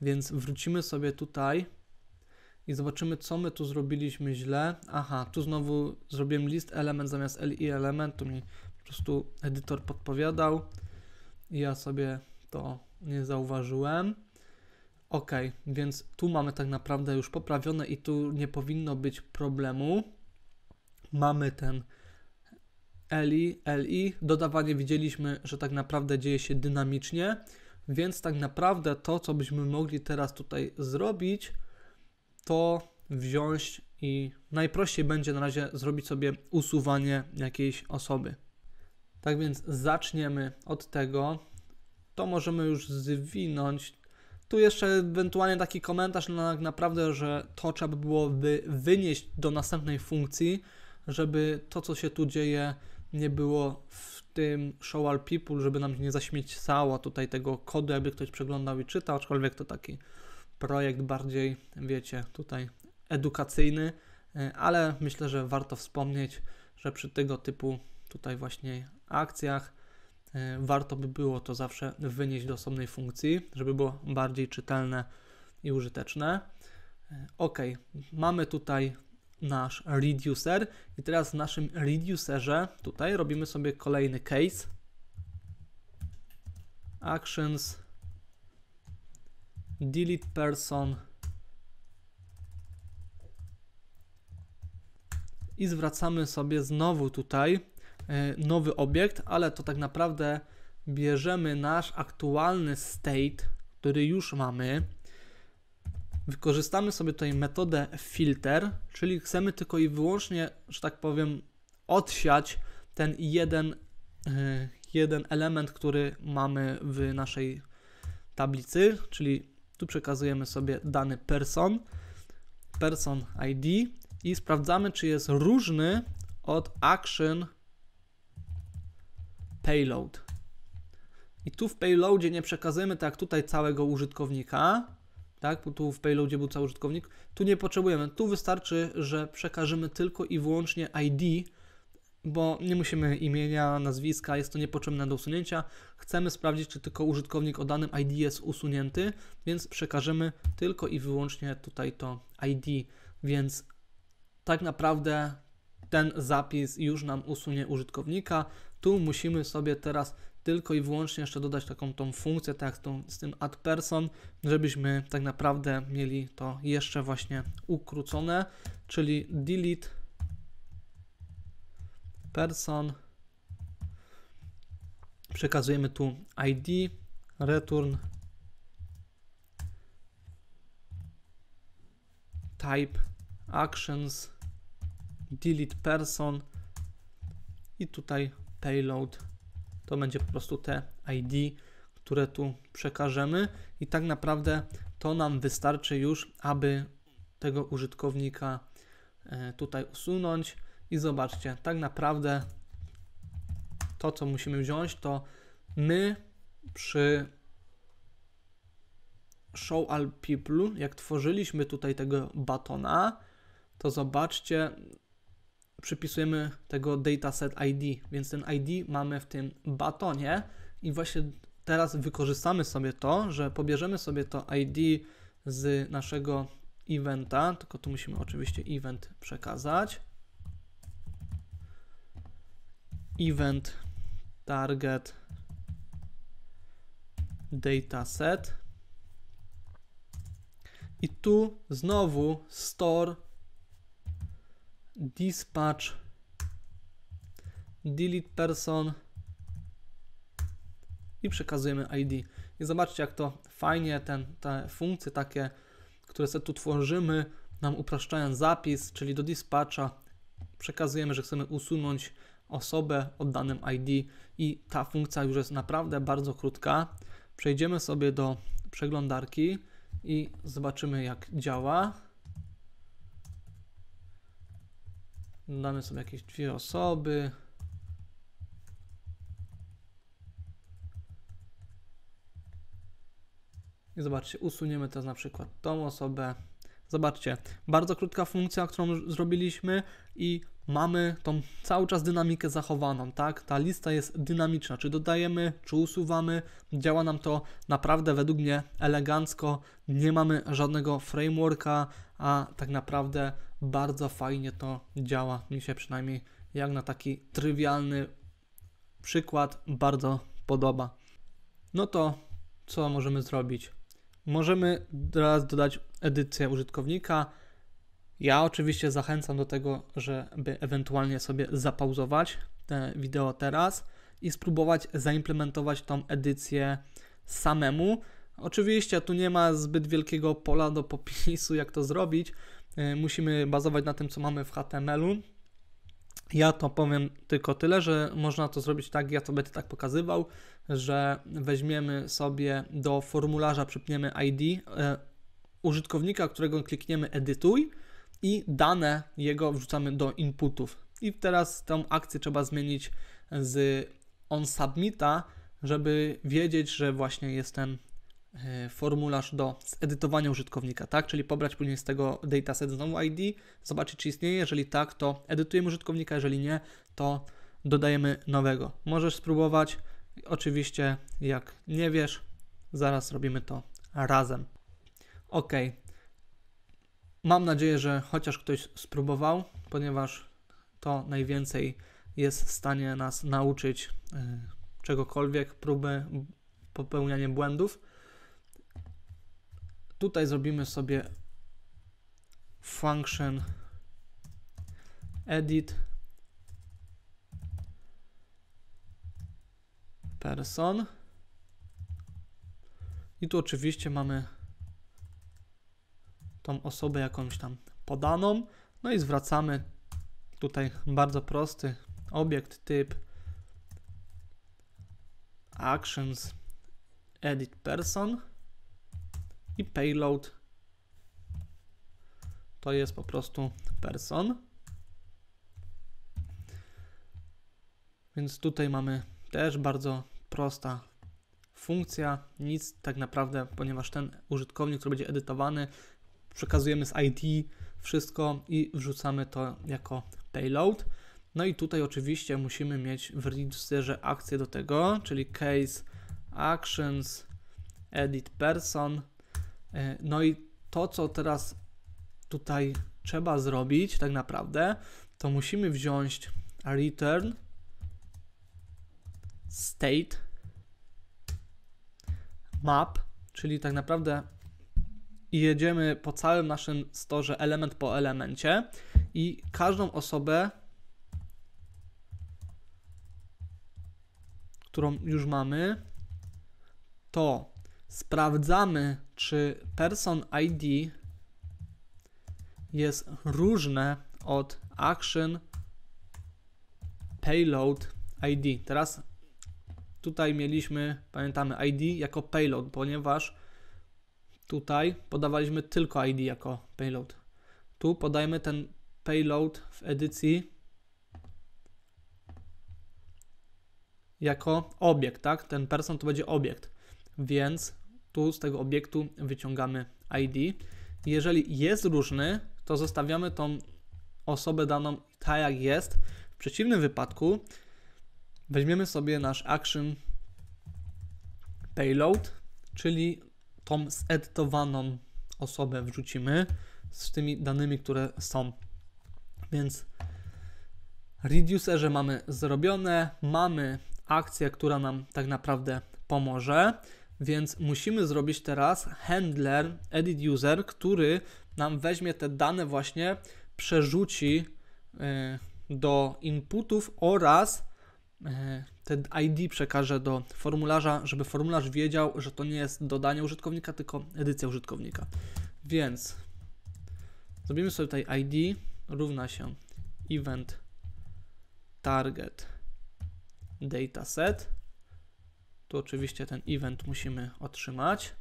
S1: Więc wrócimy sobie tutaj i zobaczymy, co my tu zrobiliśmy źle. Aha, tu znowu zrobiłem list element zamiast li element, tu mi po prostu edytor podpowiadał i ja sobie to nie zauważyłem. Ok, więc tu mamy tak naprawdę już poprawione i tu nie powinno być problemu. Mamy ten LI, LI. Dodawanie widzieliśmy, że tak naprawdę dzieje się dynamicznie, więc tak naprawdę to, co byśmy mogli teraz tutaj zrobić, to wziąć i najprościej będzie na razie zrobić sobie usuwanie jakiejś osoby. Tak więc zaczniemy od tego. To możemy już zwinąć. Tu jeszcze ewentualnie taki komentarz no tak naprawdę, że to trzeba by było wynieść do następnej funkcji, żeby to, co się tu dzieje, nie było w tym show all people, żeby nam nie zaśmieciało tutaj tego kodu, jakby ktoś przeglądał i czytał, aczkolwiek to taki projekt bardziej, wiecie, tutaj edukacyjny, e, ale myślę, że warto wspomnieć, że przy tego typu tutaj właśnie akcjach e, warto by było to zawsze wynieść do osobnej funkcji, żeby było bardziej czytelne i użyteczne. E, ok, mamy tutaj nasz reducer i teraz w naszym reducerze tutaj robimy sobie kolejny case actions delete person i zwracamy sobie znowu tutaj e, nowy obiekt, ale to tak naprawdę bierzemy nasz aktualny state, który już mamy. Wykorzystamy sobie tutaj metodę filter, czyli chcemy tylko i wyłącznie, że tak powiem, odsiać ten jeden, e, jeden element, który mamy w naszej tablicy, czyli tu przekazujemy sobie dany person, person ID i sprawdzamy, czy jest różny od action payload. I tu w payloadzie nie przekazujemy tak tutaj całego użytkownika, tak, bo tu w payloadzie był cały użytkownik. Tu nie potrzebujemy, tu wystarczy, że przekażemy tylko i wyłącznie ID bo nie musimy imienia, nazwiska, jest to niepotrzebne do usunięcia. Chcemy sprawdzić, czy tylko użytkownik o danym ID jest usunięty, więc przekażemy tylko i wyłącznie tutaj to ID, więc tak naprawdę ten zapis już nam usunie użytkownika. Tu musimy sobie teraz tylko i wyłącznie jeszcze dodać taką tą funkcję, tak tą, z tym add person, żebyśmy tak naprawdę mieli to jeszcze właśnie ukrócone, czyli delete person. Przekazujemy tu ID, return type actions, delete person i tutaj payload. To będzie po prostu te ID, które tu przekażemy i tak naprawdę to nam wystarczy już, aby tego użytkownika e, tutaj usunąć. I zobaczcie, tak naprawdę to, co musimy wziąć, to my przy show all people, jak tworzyliśmy tutaj tego batona, to zobaczcie, przypisujemy tego dataset ID, więc ten ID mamy w tym batonie i właśnie teraz wykorzystamy sobie to, że pobierzemy sobie to ID z naszego eventa, tylko tu musimy oczywiście event przekazać event target dataset i tu znowu store dispatch delete person i przekazujemy ID. I zobaczcie, jak to fajnie ten, te funkcje takie, które sobie tu tworzymy, nam upraszczają zapis, czyli do dispatcha przekazujemy, że chcemy usunąć osobę o danym ID i ta funkcja już jest naprawdę bardzo krótka. Przejdziemy sobie do przeglądarki i zobaczymy jak działa. Damy sobie jakieś dwie osoby. I zobaczcie, usuniemy teraz na przykład tą osobę. Zobaczcie, bardzo krótka funkcja, którą zrobiliśmy i mamy tą cały czas dynamikę zachowaną, tak? Ta lista jest dynamiczna, czy dodajemy, czy usuwamy, działa nam to naprawdę według mnie elegancko, nie mamy żadnego frameworka, a tak naprawdę bardzo fajnie to działa, mi się przynajmniej jak na taki trywialny przykład bardzo podoba. No to co możemy zrobić? Możemy teraz dodać edycję użytkownika, ja oczywiście zachęcam do tego, żeby ewentualnie sobie zapauzować te wideo teraz i spróbować zaimplementować tą edycję samemu. Oczywiście tu nie ma zbyt wielkiego pola do popisu, jak to zrobić. Y, musimy bazować na tym, co mamy w HTML-u. Ja to powiem tylko tyle, że można to zrobić tak, ja to będę tak pokazywał, że weźmiemy sobie do formularza, przypniemy ID e, y, użytkownika, którego klikniemy edytuj, i dane jego wrzucamy do inputów. I teraz tę akcję trzeba zmienić z onSubmita, żeby wiedzieć, że właśnie jest ten e, formularz do edytowania użytkownika, tak? Czyli pobrać później z tego dataset znowu ID, zobaczyć czy istnieje, jeżeli tak, to edytujemy użytkownika, jeżeli nie, to dodajemy nowego. Możesz spróbować, oczywiście jak nie wiesz, zaraz robimy to razem. Ok, Mam nadzieję, że chociaż ktoś spróbował, ponieważ to najwięcej jest w stanie nas nauczyć y, czegokolwiek, próby popełniania błędów. Tutaj zrobimy sobie function edit person i tu oczywiście mamy tą osobę jakąś tam podaną. No i zwracamy tutaj bardzo prosty obiekt typ actions edit person i payload to jest po prostu person. Więc tutaj mamy też bardzo prosta funkcja, nic tak naprawdę, ponieważ ten użytkownik, który będzie edytowany, przekazujemy z ID wszystko i wrzucamy to jako payload. No i tutaj oczywiście musimy mieć w registerze akcję do tego, czyli case actions edit person. E, no i to, co teraz tutaj trzeba zrobić tak naprawdę, to musimy wziąć return state map, czyli tak naprawdę i jedziemy po całym naszym storze element po elemencie i każdą osobę, którą już mamy, to sprawdzamy, czy person ID jest różne od action payload ID. Teraz tutaj mieliśmy, pamiętamy ID jako payload, ponieważ Tutaj podawaliśmy tylko ID jako payload. Tu podajmy ten payload w edycji jako obiekt, tak? Ten person to będzie obiekt, więc tu z tego obiektu wyciągamy ID. Jeżeli jest różny, to zostawiamy tą osobę daną tak jak jest. W przeciwnym wypadku weźmiemy sobie nasz action payload, czyli tą zedytowaną osobę wrzucimy z tymi danymi, które są. Więc reducerze mamy zrobione, mamy akcję, która nam tak naprawdę pomoże, więc musimy zrobić teraz handler, edit user, który nam weźmie te dane właśnie, przerzuci y, do inputów oraz E, ten ID przekaże do formularza, żeby formularz wiedział, że to nie jest dodanie użytkownika, tylko edycja użytkownika. Więc zrobimy sobie tutaj ID równa się event target dataset. Tu oczywiście ten event musimy otrzymać.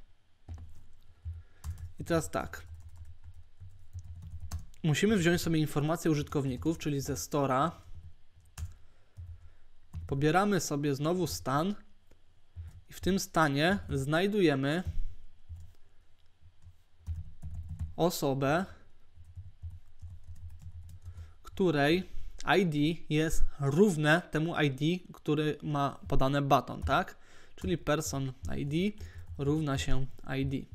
S1: I teraz tak. Musimy wziąć sobie informacje użytkowników, czyli ze stora pobieramy sobie znowu stan i w tym stanie znajdujemy osobę, której ID jest równe temu ID, który ma podane baton, tak? Czyli person ID równa się ID.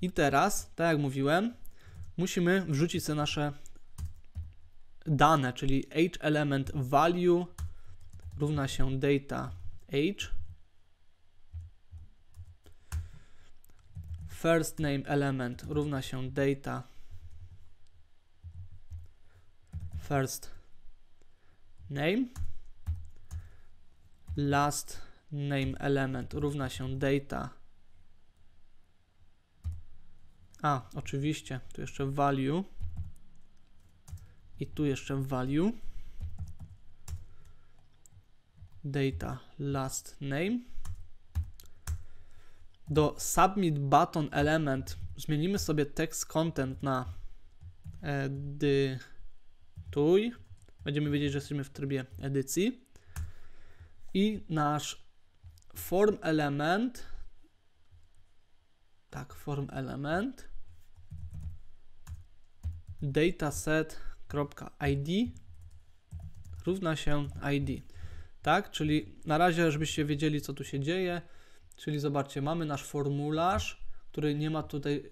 S1: I teraz, tak jak mówiłem, musimy wrzucić sobie nasze dane, czyli h element value równa się data age first name element równa się data first name last name element równa się data a oczywiście tu jeszcze value i tu jeszcze value data last name. Do submit button element zmienimy sobie text content na e, edytuj. Będziemy wiedzieć, że jesteśmy w trybie edycji. I nasz form element tak, form element dataset.id równa się id tak? Czyli na razie, żebyście wiedzieli, co tu się dzieje, czyli zobaczcie, mamy nasz formularz, który nie ma tutaj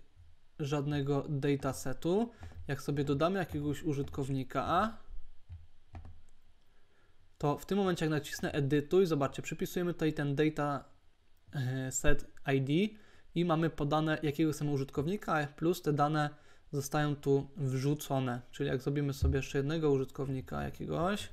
S1: żadnego datasetu. Jak sobie dodamy jakiegoś użytkownika, to w tym momencie, jak nacisnę edytuj, zobaczcie, przypisujemy tutaj ten data e, set ID i mamy podane, jakiego chcemy użytkownika, plus te dane zostają tu wrzucone. Czyli jak zrobimy sobie jeszcze jednego użytkownika jakiegoś,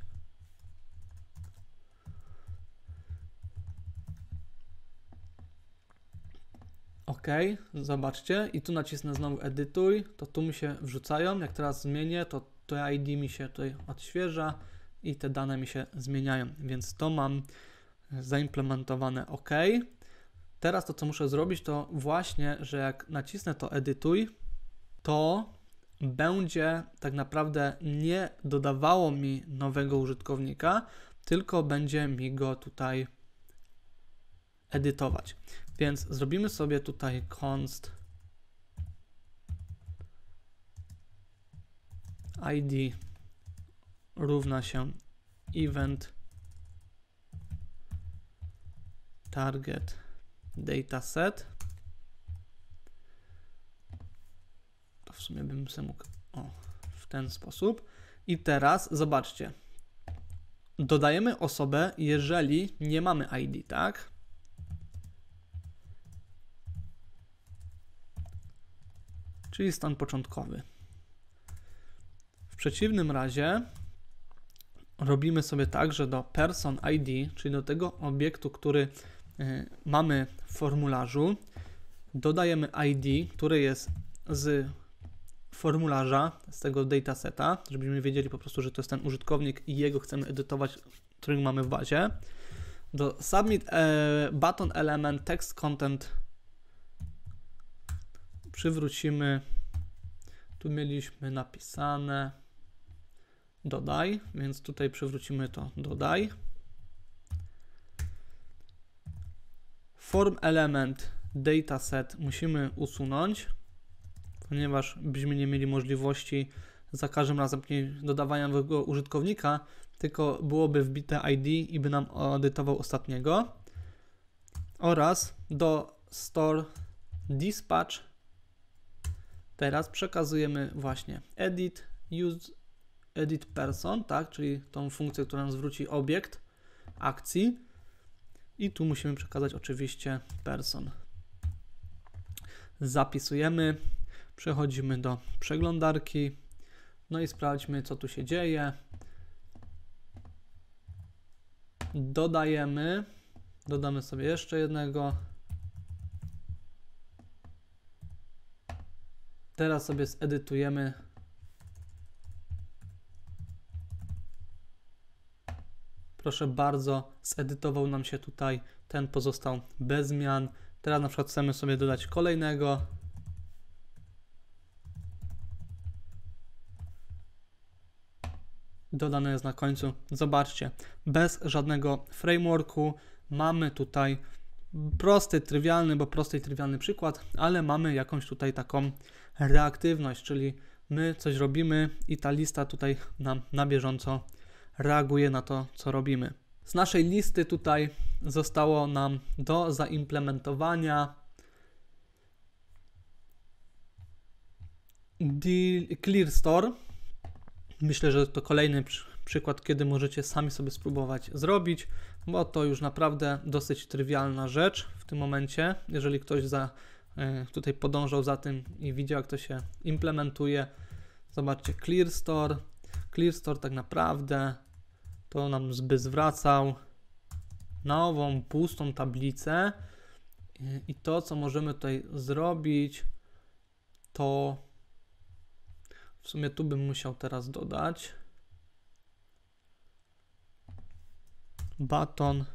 S1: OK, zobaczcie i tu nacisnę znowu edytuj, to tu mi się wrzucają, jak teraz zmienię, to to ID mi się tutaj odświeża i te dane mi się zmieniają, więc to mam zaimplementowane OK. Teraz to, co muszę zrobić, to właśnie, że jak nacisnę to edytuj, to będzie tak naprawdę nie dodawało mi nowego użytkownika, tylko będzie mi go tutaj edytować. Więc zrobimy sobie tutaj const id równa się event target dataset. To w sumie bym sobie mógł o, w ten sposób. I teraz zobaczcie. Dodajemy osobę, jeżeli nie mamy ID, tak? czyli stan początkowy. W przeciwnym razie robimy sobie tak, że do person ID, czyli do tego obiektu, który y, mamy w formularzu, dodajemy ID, który jest z formularza, z tego dataseta, żebyśmy wiedzieli po prostu, że to jest ten użytkownik i jego chcemy edytować, który mamy w bazie. Do submit e, button element text content przywrócimy. Tu mieliśmy napisane dodaj, więc tutaj przywrócimy to dodaj. Form element dataset musimy usunąć, ponieważ byśmy nie mieli możliwości za każdym razem dodawania nowego użytkownika, tylko byłoby wbite ID i by nam edytował ostatniego. Oraz do store dispatch Teraz przekazujemy właśnie edit, use edit person, tak, czyli tą funkcję, która nam zwróci obiekt akcji. I tu musimy przekazać oczywiście person. Zapisujemy, przechodzimy do przeglądarki. No i sprawdźmy, co tu się dzieje. Dodajemy, dodamy sobie jeszcze jednego Teraz sobie zedytujemy proszę bardzo, zedytował nam się tutaj, ten pozostał bez zmian. Teraz na przykład chcemy sobie dodać kolejnego. Dodane jest na końcu. Zobaczcie, bez żadnego frameworku mamy tutaj Prosty, trywialny, bo prosty i trywialny przykład, ale mamy jakąś tutaj taką reaktywność, czyli my coś robimy i ta lista tutaj nam na bieżąco reaguje na to, co robimy. Z naszej listy tutaj zostało nam do zaimplementowania Clear Store. Myślę, że to kolejny przykład, kiedy możecie sami sobie spróbować zrobić, bo to już naprawdę dosyć trywialna rzecz w tym momencie. Jeżeli ktoś za, e, tutaj podążał za tym i widział, jak to się implementuje, zobaczcie Clear Store. Clear Store tak naprawdę to nam zby zwracał nową, pustą tablicę. I to, co możemy tutaj zrobić, to w sumie tu bym musiał teraz dodać. button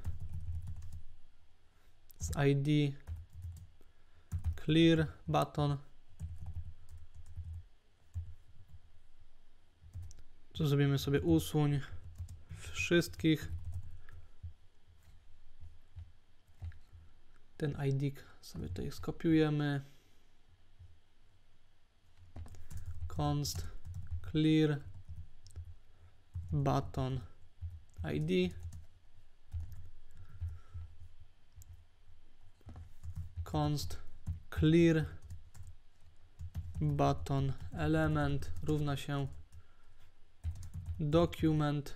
S1: z ID clear button to zrobimy sobie usuń wszystkich ten ID sobie tutaj skopiujemy const clear button ID const clear button element równa się document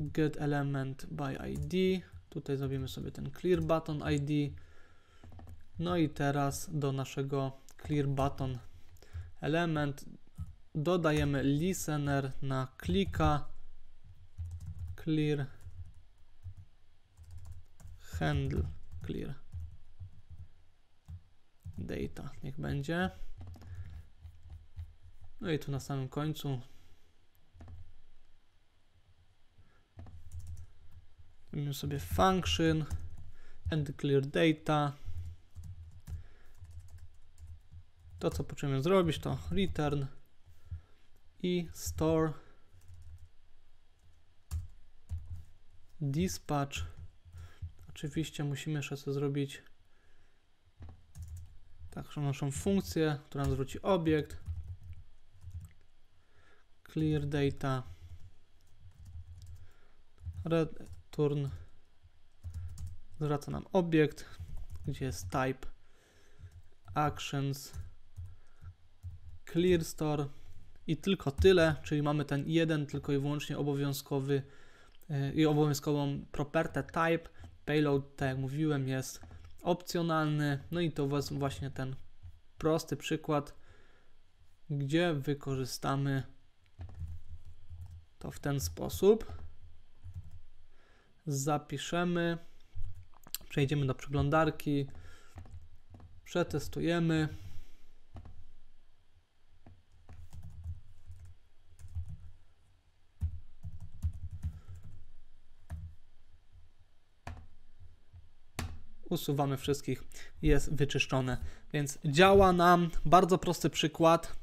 S1: get element by id tutaj zrobimy sobie ten clear button id no i teraz do naszego clear button element dodajemy listener na klika clear handle clear data, niech będzie. No i tu na samym końcu mamy sobie function and clear data. To co potrzebujemy zrobić to return i store dispatch Oczywiście musimy jeszcze co zrobić także naszą funkcję, która nam zwróci obiekt clear data return zwraca nam obiekt, gdzie jest type actions clear store i tylko tyle, czyli mamy ten jeden tylko i wyłącznie obowiązkowy y, i obowiązkową propertę type, Payload, tak jak mówiłem, jest opcjonalny. No i to właśnie ten prosty przykład, gdzie wykorzystamy to w ten sposób. Zapiszemy, przejdziemy do przeglądarki, przetestujemy. usuwamy wszystkich, jest wyczyszczone. Więc działa nam bardzo prosty przykład.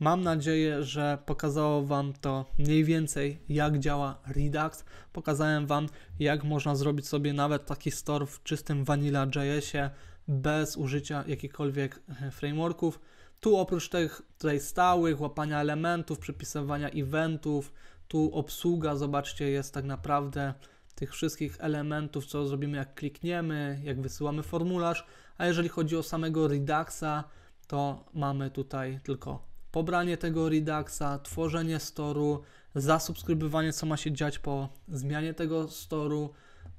S1: Mam nadzieję, że pokazało Wam to mniej więcej, jak działa Redux. Pokazałem Wam, jak można zrobić sobie nawet taki store w czystym Vanilla JS-ie bez użycia jakichkolwiek e, frameworków. Tu oprócz tych tutaj stałych, łapania elementów, przypisywania eventów, tu obsługa, zobaczcie, jest tak naprawdę tych wszystkich elementów, co zrobimy, jak klikniemy, jak wysyłamy formularz, a jeżeli chodzi o samego Reduxa, to mamy tutaj tylko pobranie tego Reduxa, tworzenie storu, zasubskrybowanie, co ma się dziać po zmianie tego storu.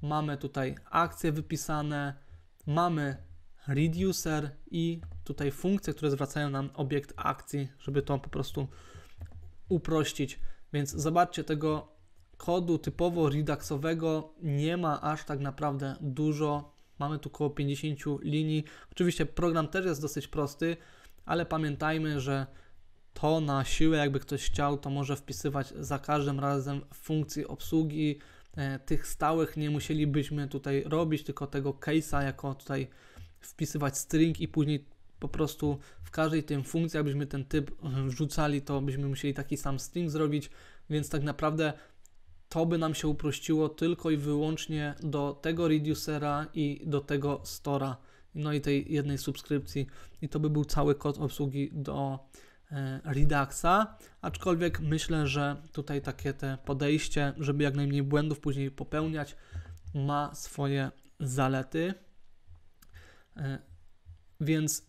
S1: Mamy tutaj akcje wypisane, mamy reducer i tutaj funkcje, które zwracają nam obiekt akcji, żeby to po prostu uprościć. Więc zobaczcie, tego kodu typowo Reduxowego nie ma aż tak naprawdę dużo. Mamy tu około 50 linii. Oczywiście program też jest dosyć prosty, ale pamiętajmy, że to na siłę, jakby ktoś chciał, to może wpisywać za każdym razem funkcji obsługi. E, tych stałych nie musielibyśmy tutaj robić, tylko tego case'a jako tutaj wpisywać string i później po prostu w każdej tym funkcji, abyśmy ten typ wrzucali, to byśmy musieli taki sam string zrobić, więc tak naprawdę to by nam się uprościło tylko i wyłącznie do tego reducera i do tego stora, no i tej jednej subskrypcji. I to by był cały kod obsługi do e, Reduxa, aczkolwiek myślę, że tutaj takie te podejście, żeby jak najmniej błędów później popełniać, ma swoje zalety. E, więc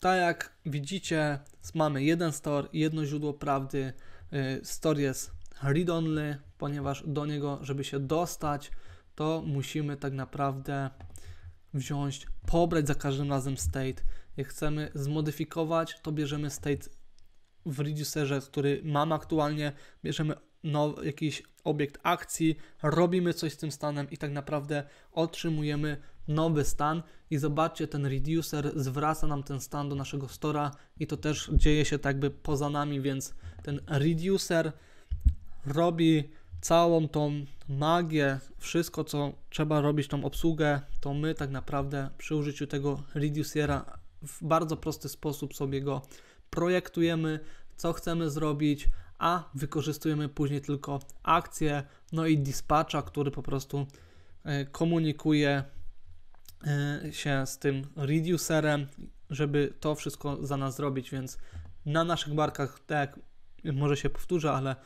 S1: tak jak widzicie, mamy jeden store, jedno źródło prawdy, e, store jest read-only, ponieważ do niego, żeby się dostać, to musimy tak naprawdę wziąć, pobrać za każdym razem state. Jak chcemy zmodyfikować, to bierzemy state w reducerze, który mam aktualnie, bierzemy nowy jakiś obiekt akcji, robimy coś z tym stanem i tak naprawdę otrzymujemy nowy stan i zobaczcie, ten reducer zwraca nam ten stan do naszego stora i to też dzieje się tak by poza nami, więc ten reducer robi całą tą magię, wszystko co trzeba robić, tą obsługę, to my tak naprawdę przy użyciu tego reducera w bardzo prosty sposób sobie go projektujemy, co chcemy zrobić, a wykorzystujemy później tylko akcję, no i dispatcha, który po prostu e, komunikuje e, się z tym reducerem, żeby to wszystko za nas zrobić, więc na naszych barkach, tak może się powtórzę, ale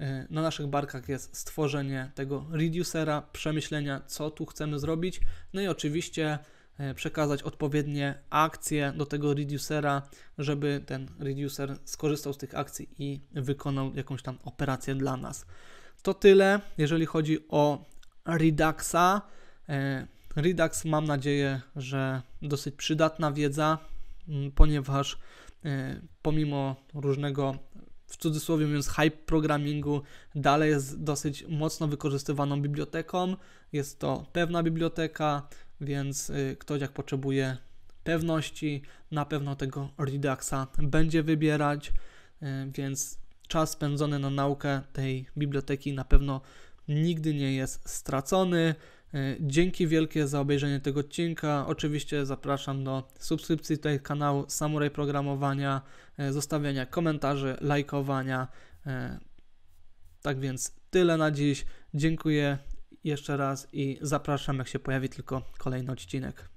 S1: E, na naszych barkach jest stworzenie tego reducera, przemyślenia, co tu chcemy zrobić, no i oczywiście e, przekazać odpowiednie akcje do tego reducera, żeby ten reducer skorzystał z tych akcji i wykonał jakąś tam operację dla nas. To tyle, jeżeli chodzi o Reduxa. E, Redux mam nadzieję, że dosyć przydatna wiedza, ponieważ pomimo różnego w cudzysłowie mówiąc, hype programingu dalej jest dosyć mocno wykorzystywaną biblioteką. Jest to pewna biblioteka, więc y, ktoś jak potrzebuje pewności, na pewno tego Reduxa będzie wybierać, y, więc czas spędzony na naukę tej biblioteki na pewno nigdy nie jest stracony. E, dzięki wielkie za obejrzenie tego odcinka. Oczywiście zapraszam do subskrypcji tego kanału Samuraj Programowania, e, zostawiania komentarzy, lajkowania. E, tak więc tyle na dziś. Dziękuję jeszcze raz i zapraszam, jak się pojawi tylko kolejny odcinek.